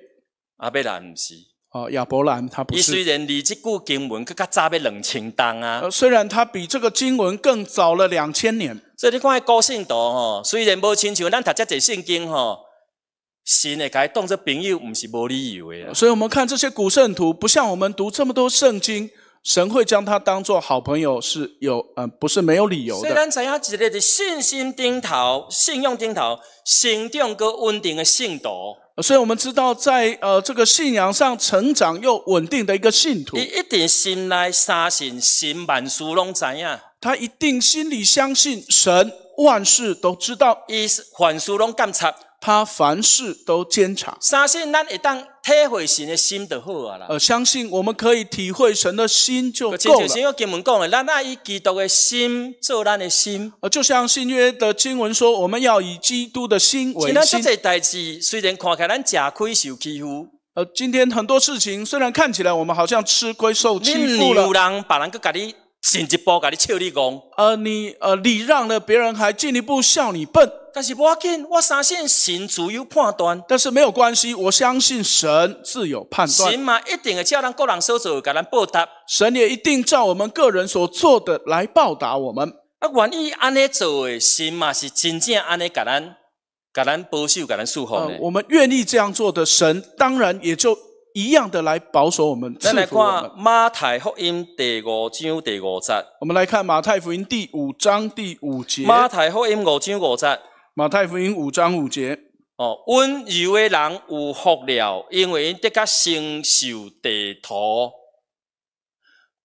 阿贝兰不是。哦，亚伯兰他不是。伊虽然离即句经文更加早要两千当啊。虽然他比这个经文更早了两千年。所以你看高信徒吼，虽然无亲像咱读遮侪圣经吼，神会甲伊当作朋友，毋是无理由的。所以我们看这些古圣徒，不像我们读这么多圣经，神会将他当做好朋友是有，嗯，不是没有理由的。虽然知影子个的信心顶头，信用顶头，成长佮稳定的信徒。所以我们知道，在呃这个信仰上成长又稳定的一个信徒，他一定心里相信神万事都知道，凡事他凡事都监察。体会神的心就好啊啦！呃，相信我们可以体会神的心就够了。就像我经文讲的，咱以基督的心做咱的心。呃，就像新约的经文说，我们要以基督的心为心。今天很多代志，虽然看起来，咱吃亏受欺负。呃，今天很多事情虽然看起来，我们好像吃亏受欺负了。你有人人把进一步甲你笑你戆，呃，你呃礼让了别人，还进一步笑你笨。但是我紧，我相信神自有判断，但是没有关系，我相信神自有判断。神嘛一定会叫咱个人所做，甲咱报答。神也一定照我们个人所做的来报答我们。啊，愿意安尼做诶，神嘛是真正安尼甲咱甲咱保守，甲咱伺候。我们愿意这样做的神，当然也就。一样的来保守我们，赐福我们。我们来看马太福音第五章第五节。马太福音五章五节。马太福音五章五节。哦，温柔的人有福了，因为因得较承受地土。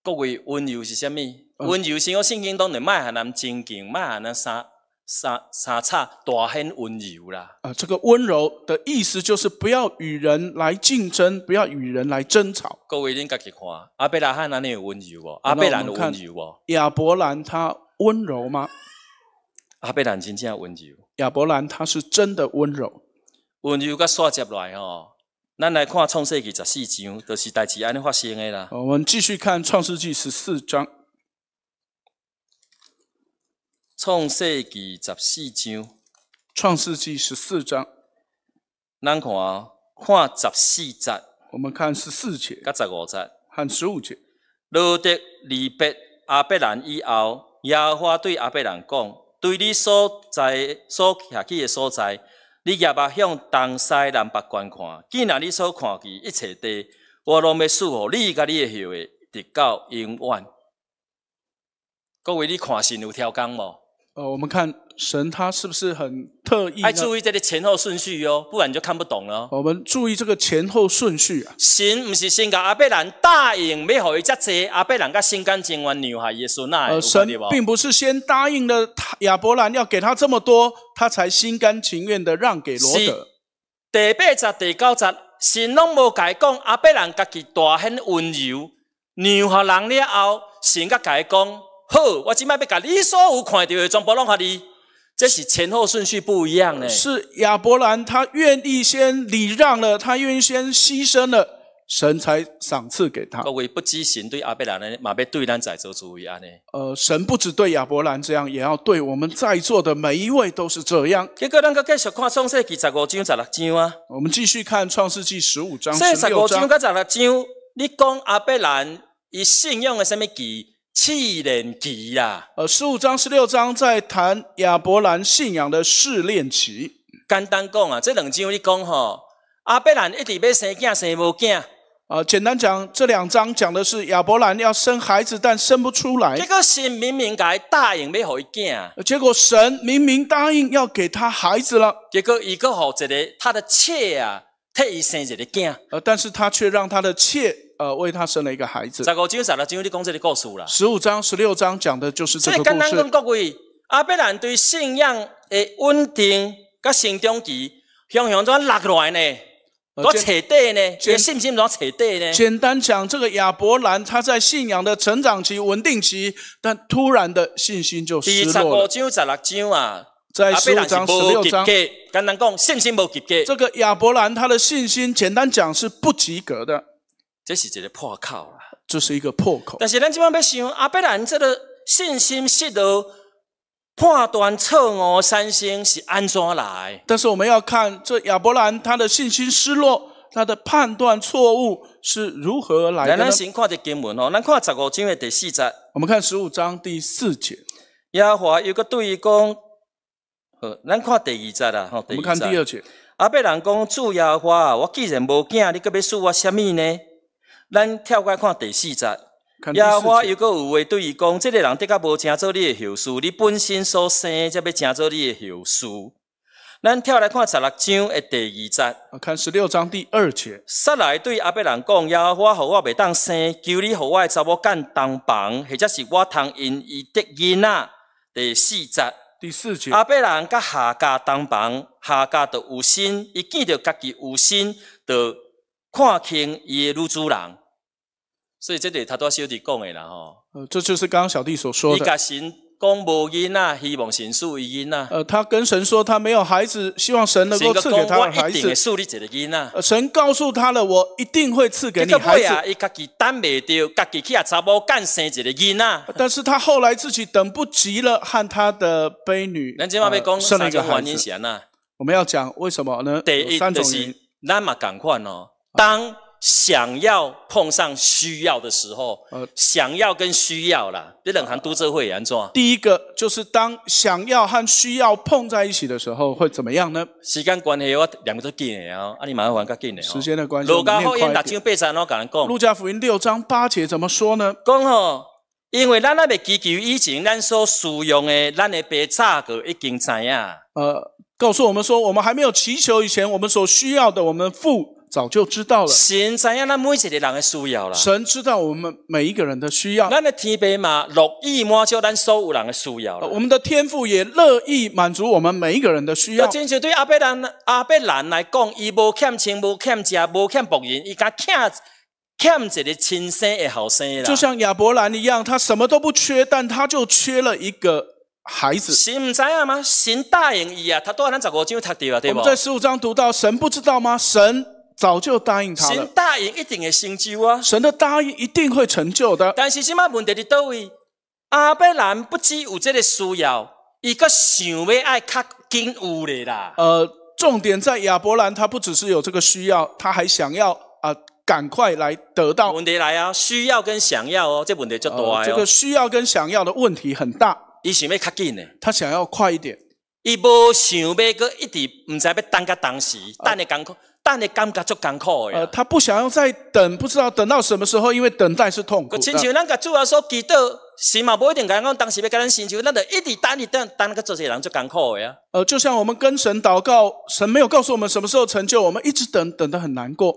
各位温柔是甚么？温柔是我性情当中，卖海南精敬，卖海南杀。三三叉大很温柔啦！啊，这个温柔的意思就是不要与人来竞争，不要与人来争吵。各位恁家己看，阿贝拉罕哪里有温柔？哦？阿贝兰有温柔哦。亚伯兰他温柔吗？阿贝兰真正温柔。亚伯兰他是真的温柔。温柔甲刷接来哦，咱来看《创世纪》十四章，就是代志安尼发生的啦。我们继续看《创世纪》十四章。创世纪十四章，创世纪十四章，咱看啊，看十四节。我们看十四节、甲十五节和十五节。罗得离别阿伯兰以后，亚花对阿伯兰讲：，对你所在所下去的所在，你也把向东西南北观看。既然你所看见一切地，我拢要赐予你，甲你的许个，直到永远。各位，你看是有条讲无？呃，我们看神他是不是很特意？爱注意这个前后顺序哟，不然你就看不懂了。我们注意这个前后顺序啊。神不是先给阿伯兰答应，没给他这，阿伯兰个心甘情愿留下耶稣那有关系神并不是先答应了亚伯兰要给他这么多，他才心甘情愿的让给罗德。第八十、第九十，神拢无改讲，阿伯兰家己大很温柔，留下人了后，神甲改讲。好，我即摆要甲你所有看到的全部拢合你。这是前后顺序不一样呢。是亚伯兰他愿意先礼让了，他愿意先牺牲了，神才赏赐给他。各位不知神对亚伯兰的马要对咱在座诸位啊呢？呃，神不止对亚伯兰这样，也要对我们在座的每一位都是这样。结果咱个继续看创世纪十五章、十六章啊。我们继续看创世纪十五章、十六章。你讲亚伯兰以信用的什么记？四年期呀！呃，十五章、十六章在谈亚伯兰信仰的试炼期。简单讲啊，这两章你讲吼，阿伯兰一直要生仔生无仔。呃，简单讲，这两章讲的是亚伯兰要生孩子，但生不出来。这个神明明该答应要给仔啊，结果神明明答应要给他孩子了，结果一个好一个，他的妾啊替伊生一个仔，呃，但是他却让他的妾。呃，为他生了一个孩子。十五章、十六章讲的就是这个故事。所以，简单跟各位阿伯兰对信仰的稳定、跟成长期、向阳转落来呢，我扯底呢，这信心怎扯底呢？简单讲，这个亚伯兰他在信仰的成长期、稳定期，但突然的信心就失落十五章、十六章啊，在十五章、十六章，简单讲信心不及格。这个亚伯兰他的信心，简单讲是不及格的。这是一个破口，啦，这是一个破口。但是，咱这边要想阿伯兰这个信心失落、判断错误，三星是安怎来？但是，我们要看这亚伯兰他的信心失落、他的判断错误是如何来的？咱先看这经文哦，咱看十五章的第四节。我们看十五章第四节，亚华有个对于讲，呃，咱看第二节啦。我们看第二节，阿伯兰讲主亚华，我既然无见你个描述，我什么呢？咱跳过看第四节。也，我又个有话对伊讲，这个人的确无成做你的后事，你本身所生，则要成做你的后事。咱跳来看十六章的第二节，看十六章第二节。撒来对阿伯人讲，也，我互我袂当生，求你互我查某干当房，或者是我通因伊得囡仔。第四节，第四节，阿伯人甲下家当房，下家得有心，伊见到家己有心，就看清伊的女主人。所以这里他都小弟讲的啦吼。呃，这就是刚刚小弟所说的。伊甲神讲无因呐，希望神赐伊因啊。呃，他跟神说他没有孩子，希望神能够赐给他孩子。神告诉他了，我一定会赐给你孩子。这个会啊，伊甲己等未到，甲己去也差不干生一个因呐。但是他后来自己等不及了，和他的卑女生了一个孩子。我们要讲为什么呢？第一的是，咱嘛赶快咯，当。想要碰上需要的时候，呃，想要跟需要啦，这冷寒都这会严重第一个就是当想要和需要碰在一起的时候，会怎么样呢？时间关系，我两个都记咧啊，阿你麻烦我加记咧。时间的关系，没有路加福音第几章第几节？路加福音六章八节怎么说呢？讲吼，因为咱那咪记记以前咱所使用的咱的白炸过已经怎样？呃。告诉我们说，我们还没有祈求以前，我们所需要的，我们父早就知道了。神知道那每一个人的需要了。神知道我们每一个人的需要。咱的天父嘛，乐意满足咱所有人的需要了。我们的天赋也乐意满足我们每一个人的需要。真就对阿伯兰阿伯兰来讲，伊无欠钱，无欠食，无欠仆人，伊家欠。欠一个亲生的后生啦，就像亚伯兰一样，他什么都不缺，但他就缺了一个孩子，神唔知啊吗？神答应伊啊，他多难找个机会，他掉啊，对不？我在十五章读到，神不知道吗？神早就答应他了。神答应一定会成就啊！神的答应一定会成就的。但是现在问题的倒位，阿伯兰不知有这个需要，伊个想要爱较紧有咧啦。呃，重点在亚伯兰，他不只是有这个需要，他还想要啊，赶快来得到。问题来啊，需要跟想要哦，这问题就多啊。这个需要跟想要的问题很大。伊想较紧诶，他想要快一点，伊无想一直毋知等等等当时，艰艰苦，苦感觉足诶。呃，他不想要再等，不知道等到什么时候，因为等待是痛苦。亲像咱甲主要说祈祷，是嘛，无一定讲我当时要甲咱寻求，咱得一直等，等，等个这些人足艰苦诶啊。呃，就像我们跟神祷告，神没有告诉我们什么时候成就，我们一直等，等的很难过。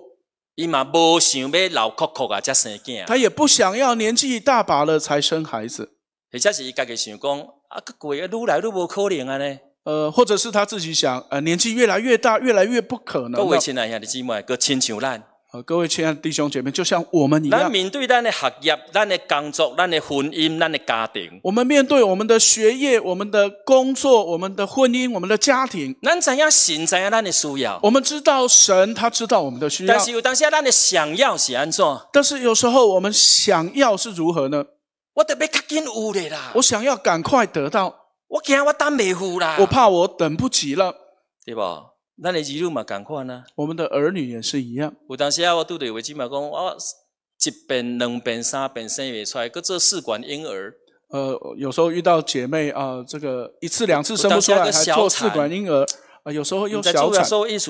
伊嘛无想要老哭哭啊，才生囝。他也不想要年纪大把了才生孩子。或者是他自己想啊，年纪越来越大，越来越不可能。各位亲爱的弟兄姐妹，就像我们一样。我面对咱的学业、咱的工作、咱的婚姻、咱的家庭。我们面对我们的学业、我们的工作、我们的婚姻、我们的家庭。怎怎样样？行？需要？我们知道神他知道我们的需要，但是有当下，那的想要怎安做？但是有时候我们想要是如何呢？我得要赶紧有了啦！我想要赶快得到，我惊我等未赴啦，我怕我等不及了，对吧？那你一路嘛赶快呢？我们的儿女也是一样。有当时啊，我都有位姊妹讲，我一边、两边、三边生未出来，搁做试管婴儿。呃，有时候遇到姐妹啊，这个一次两次生不出来，还做试管婴儿。啊，有时候用小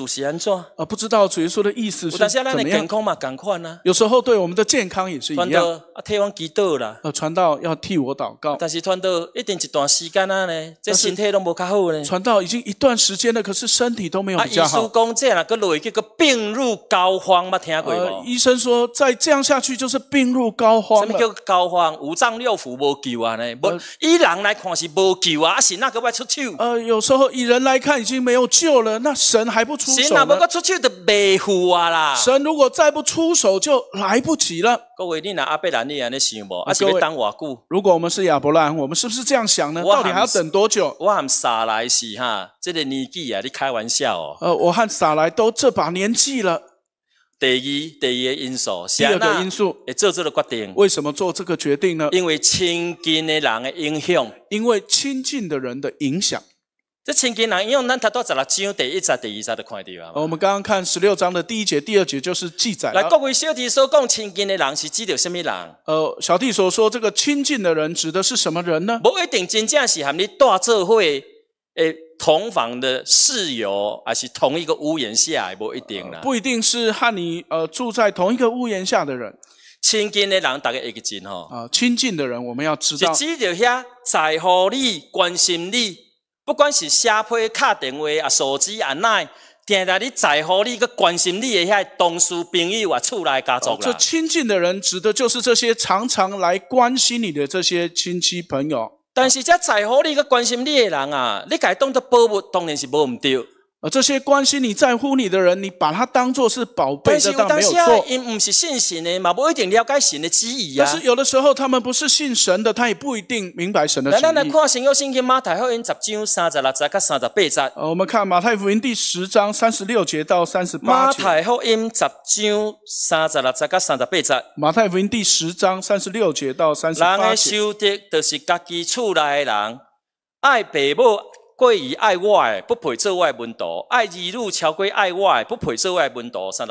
铲。啊，不知道主耶稣的意思是怎么样。有时候对我们的健康也是一样。传到啊，替我祈祷了。啊，传道要替我祷告。但是传到一定一段时间啊呢，这身体都无较好呢。传到已经一段时间了，可是身体都没有。啊，耶稣讲这样啊，个累叫个病入膏肓，冇听过吗？呃，医生说再这样下去就是病入膏肓。什么叫膏肓？五脏六腑冇救啊呢？不，以人来看是冇救啊，是那个外出去。呃，有时候以人来看已经没有。救了，那神还不出手？神啊，不过出去就白付啊啦！神如果再不出手，就来不及了。各位，你拿阿伯兰，你安尼想不？而且当瓦固，如果我们是亚伯兰，我们是不是这样想呢？到底还要等多久？我阿撒来西哈，这个年纪啊，你开玩笑哦！呃，我和撒来都这把年纪了。第一、第一个因素，第二个因素，做这个决定，为什么做这个决定呢？因为亲近的人的影响，因为亲近的人的影响。这亲近人，因为咱读到十六章第一章、第二章的看地啊。我们刚刚看十六章的第一节、第二节，就是记载。来，各位小弟所讲亲近的人是指的什么人？呃，小弟所说这个亲近的人指的是什么人呢？不一定，真正是和你大社会诶同房的室友，还是同一个屋檐下，也不一定啦。不一定是和你呃住在同一个屋檐下的人。亲近的人大概一个字哦。啊，亲近的人我们要知道，是指的遐在乎你、关心你。不管是写批、敲电话、啊手机、啊哪，定在你在乎你、佮关心你的遐同事、朋友、啊厝内家族啦。亲近的人指的就是这些常常来关心你的这些亲戚朋友。但是，遮在乎你、佮关心你的人啊，你家当作宝物，当然是无毋对。这些关心你在乎你的人，你把他当做是宝贝，的，当然没有错。但不是信神的，嘛，不一定了解神的旨意啊。但是有的时候，他们不是信神的，他也不一定明白神的旨意。来，来，来看神要圣经马太福音十章三十六节到三十八节。我们看马太福音第十章三十六节到三十八节。马太福音十章三十六节到三十八节。马太福音第十章三十六节到三十八节。人的修德就是家己厝内的人爱父母。过于爱我的，不配做我的门徒；爱儿女超过爱我的，不配做我的门徒。三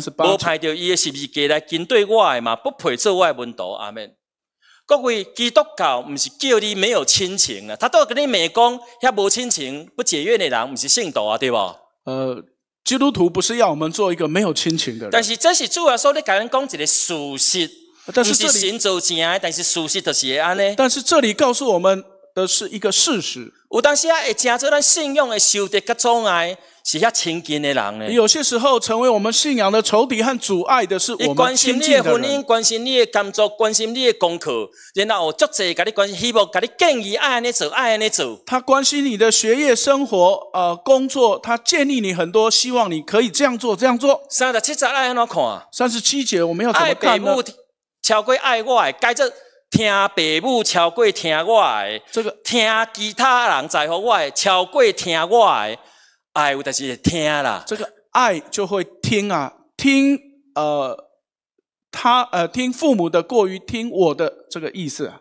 十八十，无派到伊的十二个来针对我嘛，不配做我的门徒。阿门。各位基督教，毋是叫你没有亲情啊？他都跟你面讲，遐无亲情不节约的人，毋是信徒啊，对无？呃，基督徒不是要我们做一个没有亲情的人？但是这是主要说你甲人讲一个事实，但是行走正，但是事实就是安尼。但是这里告诉我们。的是一个事实。有些时候成为我们信仰的仇敌和阻碍的是我们关心你的婚姻，关心你的工作，关心你的功课，然后作者给你关心，希望给你建议，安尼做，安尼做。他关心你的学业、生活、呃工作，他建议你很多，希望你可以这样做，这样做。三十七节我们要怎么看呢？爱过爱，外改正。听爸母超过听我的，这个听其他人在乎我的，超过听我的，爱有但是听啦。这个爱就会听啊，听，呃，他，呃，听父母的过于听我的这个意思。啊。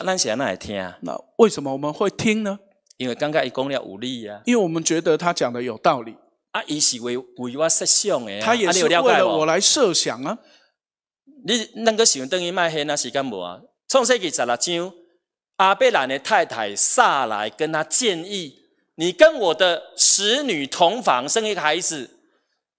那想那也听，那为什么我们会听呢？因为刚刚一讲了有理啊，因为我们觉得他讲的有道理。啊，伊是为为我设想的。他也是为了我来设想啊。你那个喜欢等于卖黑那时间无啊？从埃及撒拉将阿伯兰的太太萨来跟他建议：“你跟我的使女同房生一个孩子。”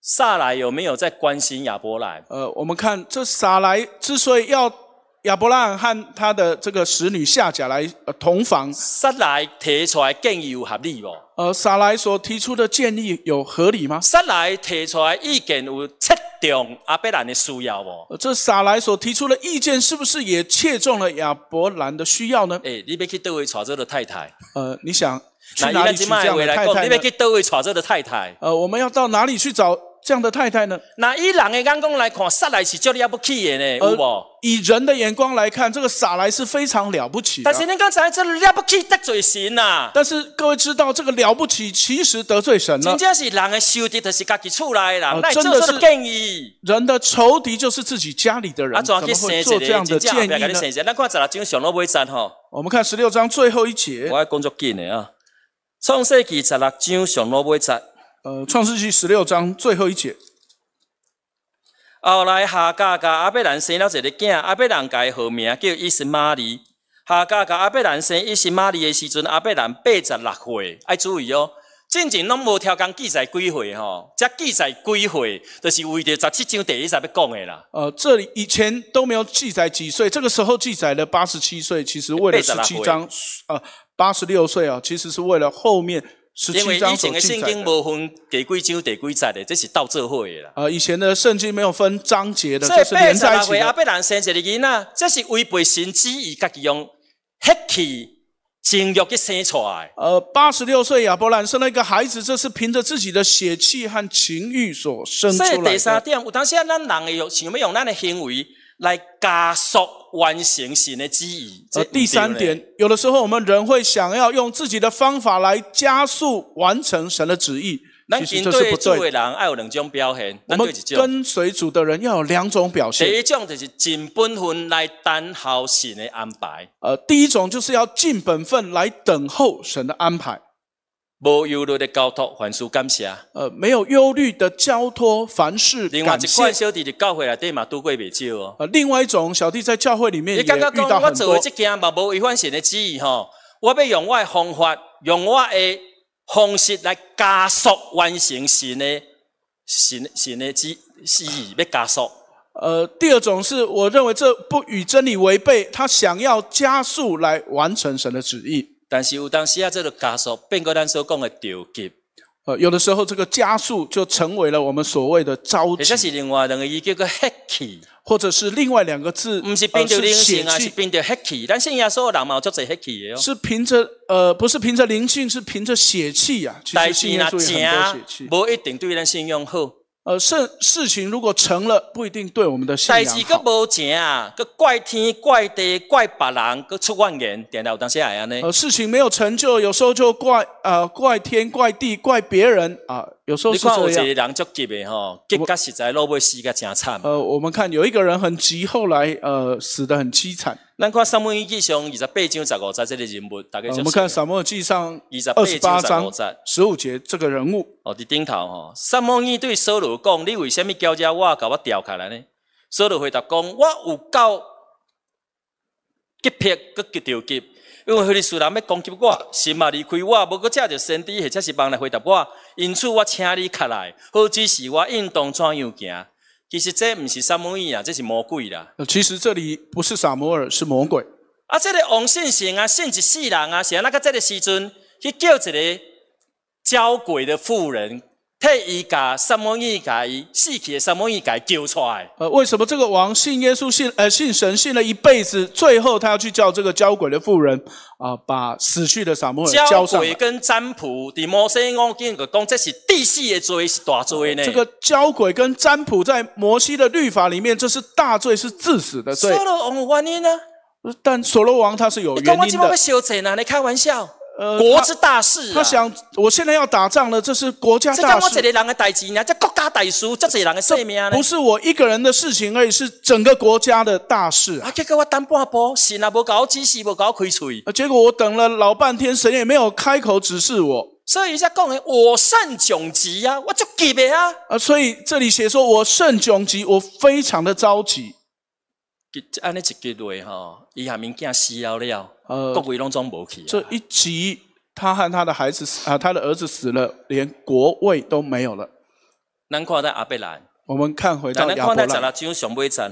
萨来有没有在关心亚伯兰？呃，我们看这萨来之所以要。亚伯拉罕和他的这个使女夏甲来同房。撒来提出来建议有合理不？呃，撒来所提出的建议有合理吗？撒来提出来意见有切中阿伯兰的需要不？这撒来所提出的意见是不是也切中了亚伯兰的需要呢？哎，你别去逗会潮这的太太。呃，你想去哪里去这样的太太？你别去逗会潮这的太太。呃，我们要到哪里去找？这样的太太呢？那以人的眼光来看，撒来是叫了不起的呢，有无？以人的眼光来看，这个撒来是非常了不起。但是你刚才这了不起得罪神呐！但是各位知道，这个了不起其实得罪神了。真正是人的仇敌就是自己出来啦。真的是！建议人的仇敌就是自己家里的人，怎么会做这样的建议呢？我们看十六章最后一节。我爱工作紧的啊！创世纪十六章，上罗买十。呃，《创世纪》十六章最后一节。后来夏家家阿伯兰生了一个囝，阿伯兰改号名叫伊斯玛利。夏家家阿伯兰生伊斯玛利的时阵，阿伯兰八十六岁，要注意哦。之前拢无超工记载几岁吼，才记载几岁，就是为着十七章第一才要讲的啦。呃，这里以前都没有记载几岁，这个时候记载了八十七岁，其实为了十七章，呃，八十六岁啊，其实是为了后面。因为以前的圣经无分第几章第几节的，这是倒着会的。呃，以前的圣经没有分章节的，这是连在一起。阿伯兰生一个囡仔，这是违背神旨意，用血气情欲给生出来。呃，八十六岁亚伯兰生了一个孩子，这是凭着自己的血气和情欲所生出来的。所以第三点，有当时咱人要用咱的行为？来加速完成神的旨意。呃，第三点，有的时候我们人会想要用自己的方法来加速完成神的旨意，那其实这是不对。人要有两种表现，我们跟随主的人要有两种表现。第一种就是尽本分来等候神的安排。呃，第一种就是要尽本分来等候神的安排。无忧虑的交托，凡事感谢。呃，没有忧虑的交托，凡事感谢。另外一款小弟的教会啊，对嘛，都过未少哦。呃，另外一种小弟在教会里面也遇到很多。你刚刚讲我做这件嘛，无违反神的旨意吼。我要用我的方法，用我的方式来加速完成神的神神的旨旨意，要加速。呃，第二种是我认为这不与真理违背，他想要加速来完成神的旨意。但是有当时啊，这个加速变革。咱所讲的着急，呃，有的时候这个加速就成为了我们所谓的着急，或者是另外两个字，不是变着灵性啊，是变着黑气。但是有所有人嘛，就是黑气哦。是凭着呃，不是凭着灵性，是凭着血气呀。但是呢，啊，不一定对咱信用好。呃，事事情如果成了，不一定对我们的。代志个无钱啊，个怪天怪地怪别人，个出怨言，点到当下怎样呢？呃，事情没有成就，有时候就怪呃怪天怪地怪别人啊。有时候是做一个人着急的哈，急个实在落尾死个真惨。呃，我们看有一个人很急，后来呃死得很凄惨。咱看撒母记上二十八章十五节这个人物。大我们看撒母记上二十八章十五节这个人物。哦，伫顶头吼，撒母尼对所罗讲：“你为什么叫叫我甲我调开来呢？”所罗回答讲：“我有够急迫，搁急着急。”因为迄个苏人要攻击我，心嘛离开我，不过这着身体或者是忙来回答我，因此我请你快来，好指示我应当怎样行。其实这不是撒摩啊，这是魔鬼啦。其实这里不是撒摩尔，是魔鬼。啊，这个王信行啊，信一世人啊，像那个这个时阵，去叫一个交鬼的妇人。替伊家撒摩一家死去的撒摩一家救出来。呃，为什么这个王信耶稣信呃信神信了一辈子，最后他要去叫这个交鬼的妇人啊，把死去的撒摩人交上？交鬼跟占卜在摩西，我今日讲这是第四的罪是大罪呢。这个交鬼跟占卜在摩西的律法里面，这是大罪，是致死的罪。所罗王有原因啊？但所罗王他是有原因的。我怎么这么小气呢？你开玩笑。呃，国之大事，他想，我现在要打仗了，这是国家大事。这讲我一个人的代志呢，这国家大事，这一个人的性命。不是我一个人的事情，而已，是整个国家的大事。啊，结果我等半波，神啊，无搞指示，无搞开嘴。啊，结果我等了老半天，神也没有开口指示我。所以，一下讲的，我甚窘急啊，我就急啊。啊，所以这里写说，我甚窘急，我非常的着急。按你一句话哈，伊下面惊死了了。呃，各位拢装无去。这一集，他和他的孩子啊，他的儿子死了，连国位都没有了。难怪在阿伯兰。我们看回到尾站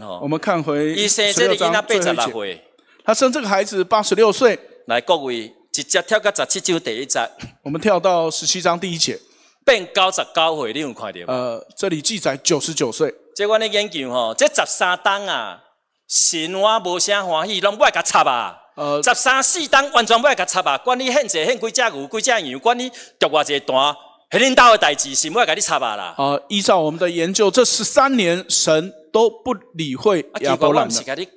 吼。我们看回里六章八十六岁，他生这个孩子八十六岁。来各位直接跳到十七章第一节。我们跳到十七章第一节。变九十九岁，你有看到？呃，这里记载九十九岁。即我咧研究吼，这十三档啊，神我无啥欢喜，拢我来甲插啊。呃，十三四档完全不要甲插吧，管你很侪很几只牛几只羊，管你着偌侪单，系领导的代志，是要甲你插吧啦。呃，依照我们的研究，这十三年神都不理会亚伯拉罕的。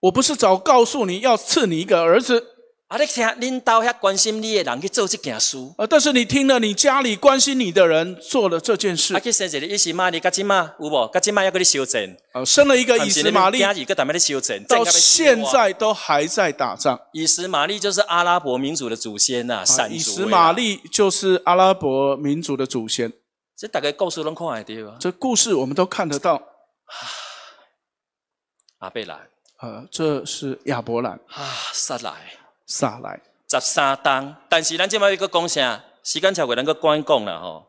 我不是早告诉你要赐你一个儿子。啊！你听领导遐关心你的人去做这件事啊！但是你听了你家里关心你的人做了这件事。啊！生了一个伊斯马利，加几马有无？加几马要给你修正。啊！生了一个伊斯马利，加个他们来修正。到现在都还在打仗。伊斯马利就是阿拉伯民族的祖先呐！闪族、伊斯马利就是阿拉伯民族的祖先。这大概故事能看得到吧？这故事我们都看得到。阿贝兰，呃，这是亚伯兰啊，撒来。下来十三章，但是咱即摆要搁讲啥？时间超过咱搁管讲啦吼。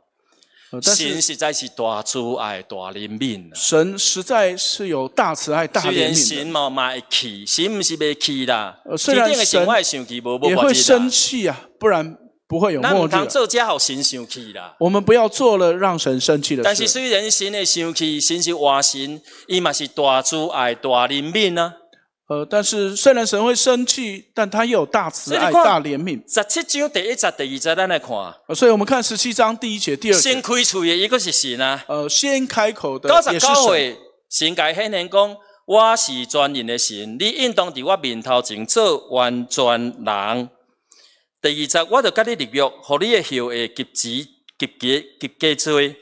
神实在是大慈爱、大怜悯。神实在是有大慈爱、大怜悯的。虽然神冇买气，神唔是买气啦。虽然神也会生气啊，不然不会有末日。我们不要做了让神生气的事。但是虽然神会生气，神是外神，伊嘛是大慈爱、大怜悯呢。呃，但是虽然神会生气，但他又有大慈爱、大怜悯。十七章第一节、第二节，咱来看啊。呃，所以我们看十七章第一节、第二节。先开口的一个是神啊。呃，先开口的也是神。十九位，先开很能讲，我是全人的神，你应当伫我面头前做完全人。第二节，我著甲你立约，互你的后裔及子及子及家追。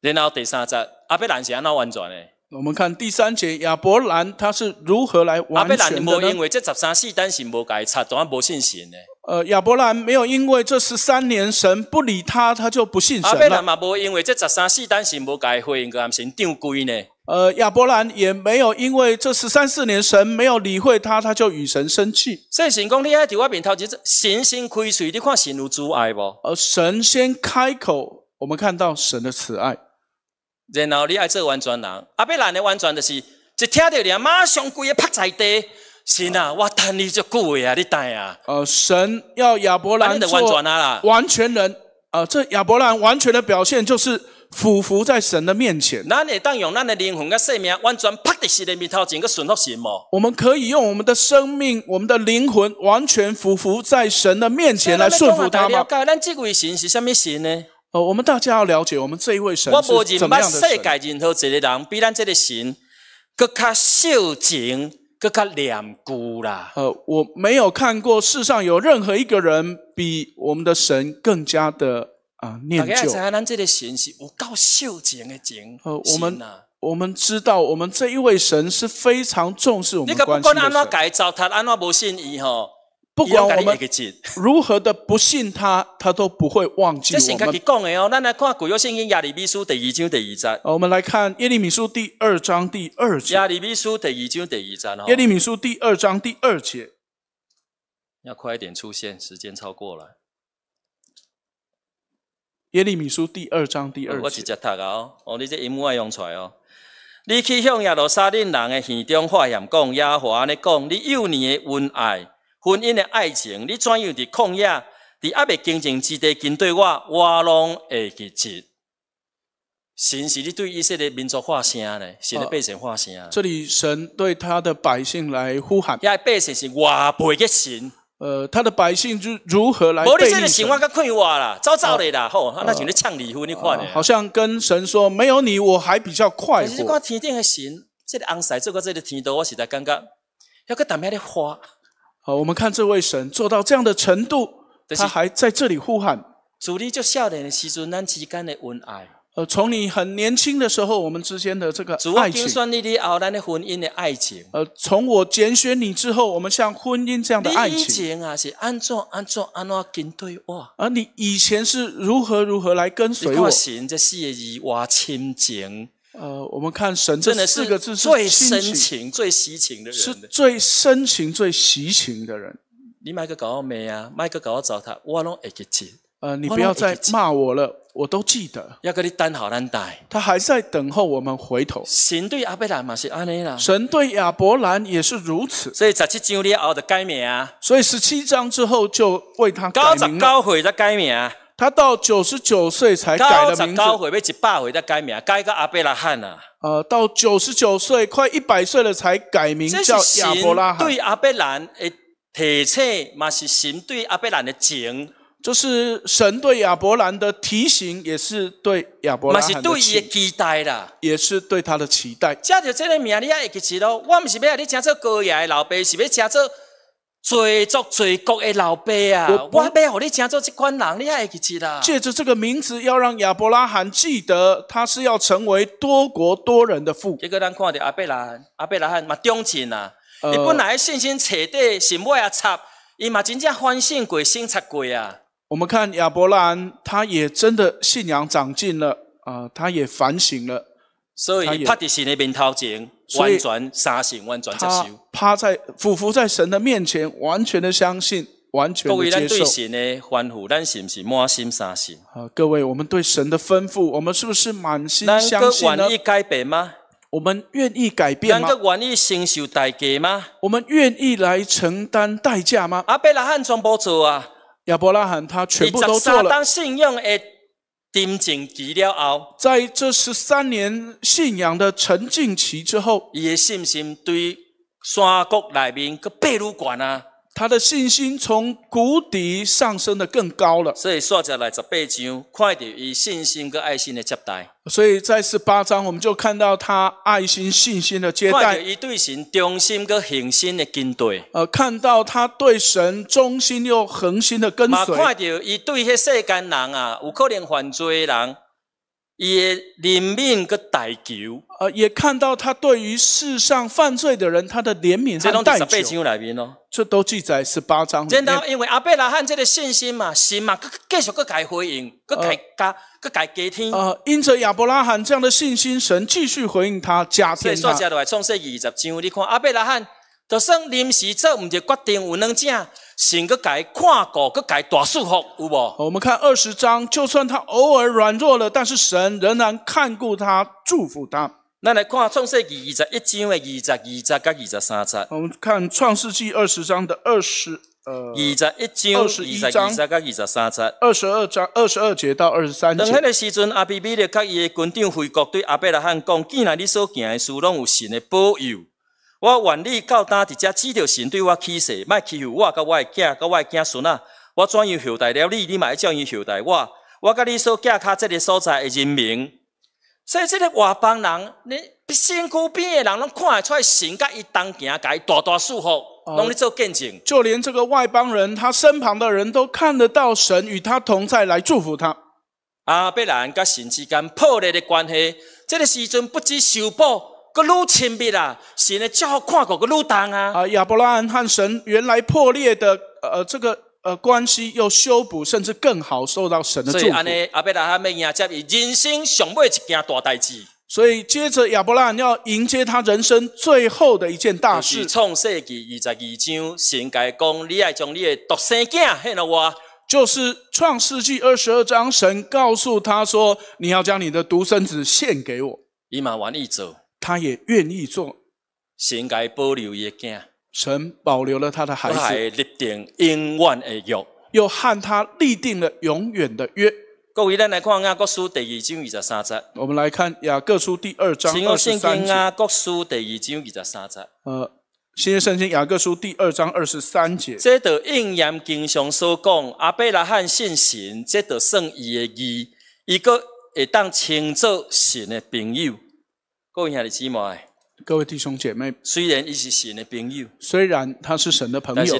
然后第三节，阿伯人是安怎完全的？我们看第三节，亚伯兰他是如何来完成呢？亚伯兰没因为这十三次担心无改，他怎么不信神呢？呃，亚伯兰没有因为这十三年神不理他，他就不信神了。亚伯兰嘛，没有因为这十三次担心无改，回应该不信，掉呢？呃，亚伯兰也没有因为这十三四年神没有理会他，他就与神生气。所以想讲，你还在我边头，就神先开口，你看神有阻碍不？而神先开口，我们看到神的慈爱。然后你爱做完全人，阿别兰的完全就是一听到你马上跪啊趴在地。神呐，我等你这跪啊，你等啊。呃，神要亚伯兰做完全人，啊，这亚伯兰完全的表现就是俯伏在神的面前。那你当用咱的灵魂跟生命完全趴在神的面前，个顺服神哦，我们可以用我们的生命、我们的灵魂完全俯伏在神的面前来顺服他吗？咱这位神是什么神呢？哦，我们大家要了解，我们这一位神神？我冇认得世界任何一个人比咱这个神更加孝敬、更加念故啦。呃，我没有看过世上有任何一个人比我们的神更加的啊念旧。大家睇下咱这个神是唔够孝敬的神。呃，我们我们知道，我们这一位神是非常重视我们关系嘅神。你个不管安怎改造他，安怎冇信伊吼？不管我们如何的不信他，他都不会忘记我们。我们来看《耶利米书》第二章第二节。我们来看《耶利米书》第二章第二节。利书第第二章节耶要快一点出现，时间超过了。《耶利米书》第二章第二节。我直接读哦，哦，你这屏幕爱用出来哦。你去向亚罗沙林人的耳中发言，讲亚华安尼讲你幼年的恩爱。婚姻的爱情，你怎样伫旷野，伫阿未经营之地，针对我，我拢会去致。神是你对以色的民族化声呢？神的百姓化声、啊。这里神对他的百姓来呼喊。的百姓是外辈的神。呃，他的百姓就如何来？无你这个神，我个困我啦，走走的啦，好，那像你抢离婚，你看、啊。好像跟神说，没有你，我还比较快。你是看天顶的神，这个昂塞，这个这个天道，我实在感觉，要个淡咩的花。好，我们看这位神做到这样的程度，他还在这里呼喊。主，力就笑脸的时阵咱之间的恩爱。呃，从你很年轻的时候，我们之间的这个爱情。主，我听你的奥咱的婚姻的爱情。呃，从我拣选你之后，我们像婚姻这样的爱情。啊，是按照按照按我跟对我。而你以前是如何如何来跟随我？啊，行，这事业一挖千金。呃，我们看神这四个字是最深情、最喜情的人，是最深情、最喜情的人。你买个搞到没啊？买个搞到找他，我拢一个记。呃，你不要再骂我了，我都记得。要跟你单好难带。他还在等候我们回头。神对亚伯兰嘛是安尼啦。神对亚伯兰也是如此。所以十七章里敖的改名，所以十七章之后就为他改名、改悔再改名。他到九十九岁才改了名字。到一百回才改名，改个阿贝拉罕呐。呃，到九十九岁，快一百岁了才改名叫亚伯拉罕。对阿伯兰的提醒，嘛是神对阿伯兰的情，就是神对亚伯兰的提醒，也是对亚伯拉罕的期待啦。也是对他的期待。这着这个名，你也会记字咯。我们是要你吃这高爷的，老爸，是要吃这。做足做国的老爸啊！我不要你成做这款人，你还记记得？借着这个名字，要让亚伯拉罕记得，他是要成为多国多人的父。结果咱看到阿伯拉罕，阿伯拉罕嘛长情啊！你本来信心差底，心歪啊插，伊嘛真正反省过，心擦过啊。我们看亚伯拉罕，他也真的信仰长进了啊，他也反省了。所以拍在神的面头前。完全杀信，完全接受。趴在俯伏在神的面前，完全的相信，完全接受。各位，我们对神的吩咐，我们是不是满心相信呢？我们愿意改变吗？我们愿意承受代价吗？我们愿意来承担代价吗？亚伯拉罕他全部都做了。心静期了后，在这十三年信仰的沉浸期之后，伊的信心对山谷内面个被掳悬啊！他的信心从谷底上升的更高了，所以说起来十八章，快点以信心跟爱心的接待。所以在十八章，我们就看到他爱心、信心的接待。快以对神忠心跟恒心的跟对。呃，看到他对神忠心又恒心的跟随。嘛，快点以对些世间人啊，有可能犯罪的人。伊诶怜悯个代求，呃，也看到他对于世上犯罪的人，他的怜悯和代求。这都记载十八章。见到因为阿贝拉罕这个信心嘛，心嘛，继续佮佮回应，佮加，佮加加天。呃，因着亚伯拉罕这样的信心，神继续回应他加天。算下来创设二十章，你看阿贝拉罕就算临时做，唔就决定有两件。神佮改看顾佮改大舒服有无？我们看二十章，就算他偶尔软弱了，但是神仍然看顾他，祝福他。咱来看创世纪二十一章的二十二节甲二十三节。我们看创世纪二十章的二十呃二十一章、二十二章甲二十三节。二十二章二十二节到二十三节。等迄个时阵，阿比比咧甲伊的军长回国，对阿伯拉罕讲：，既然你所行的事拢有神的保佑。我愿你到今伫只指条神对我起势，卖欺负我甲我嘅囝、甲我嘅囝孙啊！我怎样后代了你，你嘛要怎样后代我。我甲你所嫁卡这个所在诶人民，所以这个外邦人，你身躯边诶人拢看得出来神甲伊同行，伊大大舒服，拢咧做见证。就连这个外邦人，他身旁的人都看得到神与他同在，来祝福他。啊，被人甲神之间破裂的关系，这个时阵不知修补。个愈亲密啦，神的只好看顾个愈重啊！啊，亚伯拉罕和神原来破裂的呃这个呃关系，又修补甚至更好，受到神的祝福。所以安尼，阿伯拉罕咩嘢接伊人生上尾一件大代志。所以接着亚伯拉罕要迎接他人生最后的一件大事。是创世纪二十二章，神该讲你爱将你的独生子献了我。就是创世纪二十二章，神告诉他说，你要将你的独生子献给我。伊马完一走。他也愿意做，神保留一件，神保留了他的孩子，立定永远的约，又和他立定了永远的约。各位咱来看啊，国书第二章二十三节。我们来看雅各书第二章二十三节。呃，新约圣经雅各书第二章二十三节。这道应验经上所讲，阿伯拉罕信神，这道算伊的义，伊个会当称作神的朋友。各位弟兄姐妹，虽然他是神的朋友，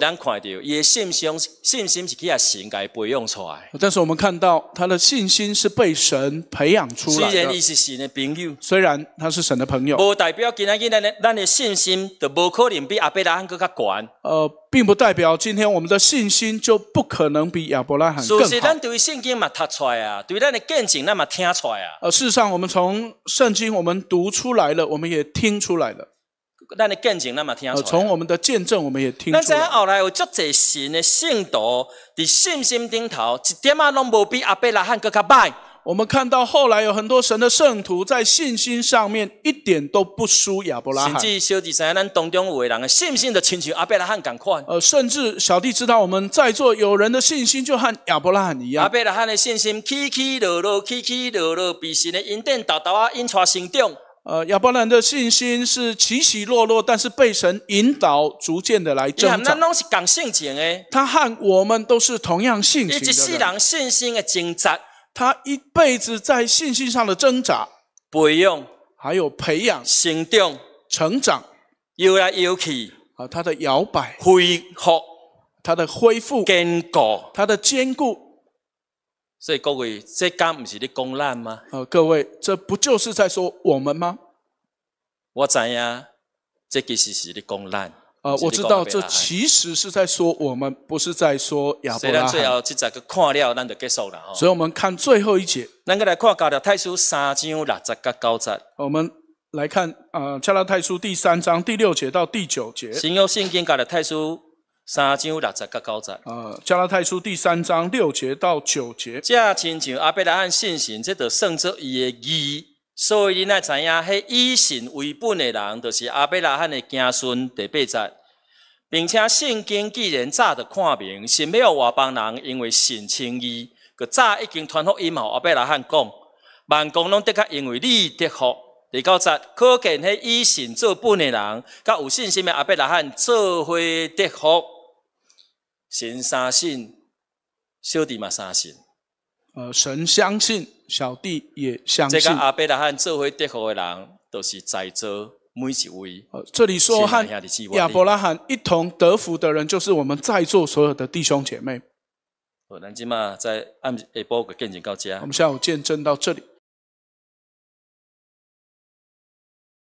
但是我们看到他的信心是被神培养出来的。虽然伊是神的朋友，虽然他是神的朋友，无代表今天今咱的信心就无可能比阿伯拉罕更加呃。并不代表今天我们的信心就不可能比亚伯拉罕更好。咱对圣经嘛读出啊，对咱的见证那么听出啊。呃，事实上，我们从圣经我们读出来了，我们也听出来了。见证那么听出从我们的见证，我们也听出来了。那在后来，有做这新的信伫信心顶头，一点啊拢无比阿伯拉罕更加歹。我们看到后来有很多神的圣徒在信心上面一点都不输亚伯拉罕。甚至小弟在咱当中有的人，的信心的亲求，阿伯拉罕赶快。呃，甚至小弟知道我们在座有人的信心就和亚伯拉罕一样。阿伯拉罕的信心起起落落，起起落落，比时呢，因点达到啊，因他成长。呃，亚伯兰的信心是起起落落，但是被神引导，逐渐的来增长。他和我们都是同样性情的。以及世人信心的挣扎。他一辈子在信心上的挣扎、培养，还有培养、行动、成长，摇来摇去，啊，他的摇摆、恢复、他的恢复、坚固、他的坚固。所以各位，这刚不是的攻难吗？啊，各位，这不就是在说我们吗？我知呀，这其实是的攻难。呃，我知道这其实是在说我们不是在说亚伯拉罕。所以，我们看最后一节。我们来看啊，《加拉太书》第三章第六节到第九节。啊，《加拉太书》第三章六节到九节。这亲像阿伯拉罕信神，这就算著伊个义。所以你来知影，迄以神为本的人，就是阿伯拉罕的子孙第八代。并且圣经既然早就看明，神要有外邦人，因为信称易，佮早已经传福伊嘛。阿伯拉汉讲，万公拢的确，因为你得福。第九十，可见迄以神做本的人，佮有信心的阿伯拉汉做会得福。神相信，小弟嘛三信。呃，神相信，小弟也相信。这个阿伯大汉做会得福的人，就是在做。每一位。这里说和亚伯拉罕一同得福的人，就是我们在座所有的弟兄姐妹。我们下午见证到这里。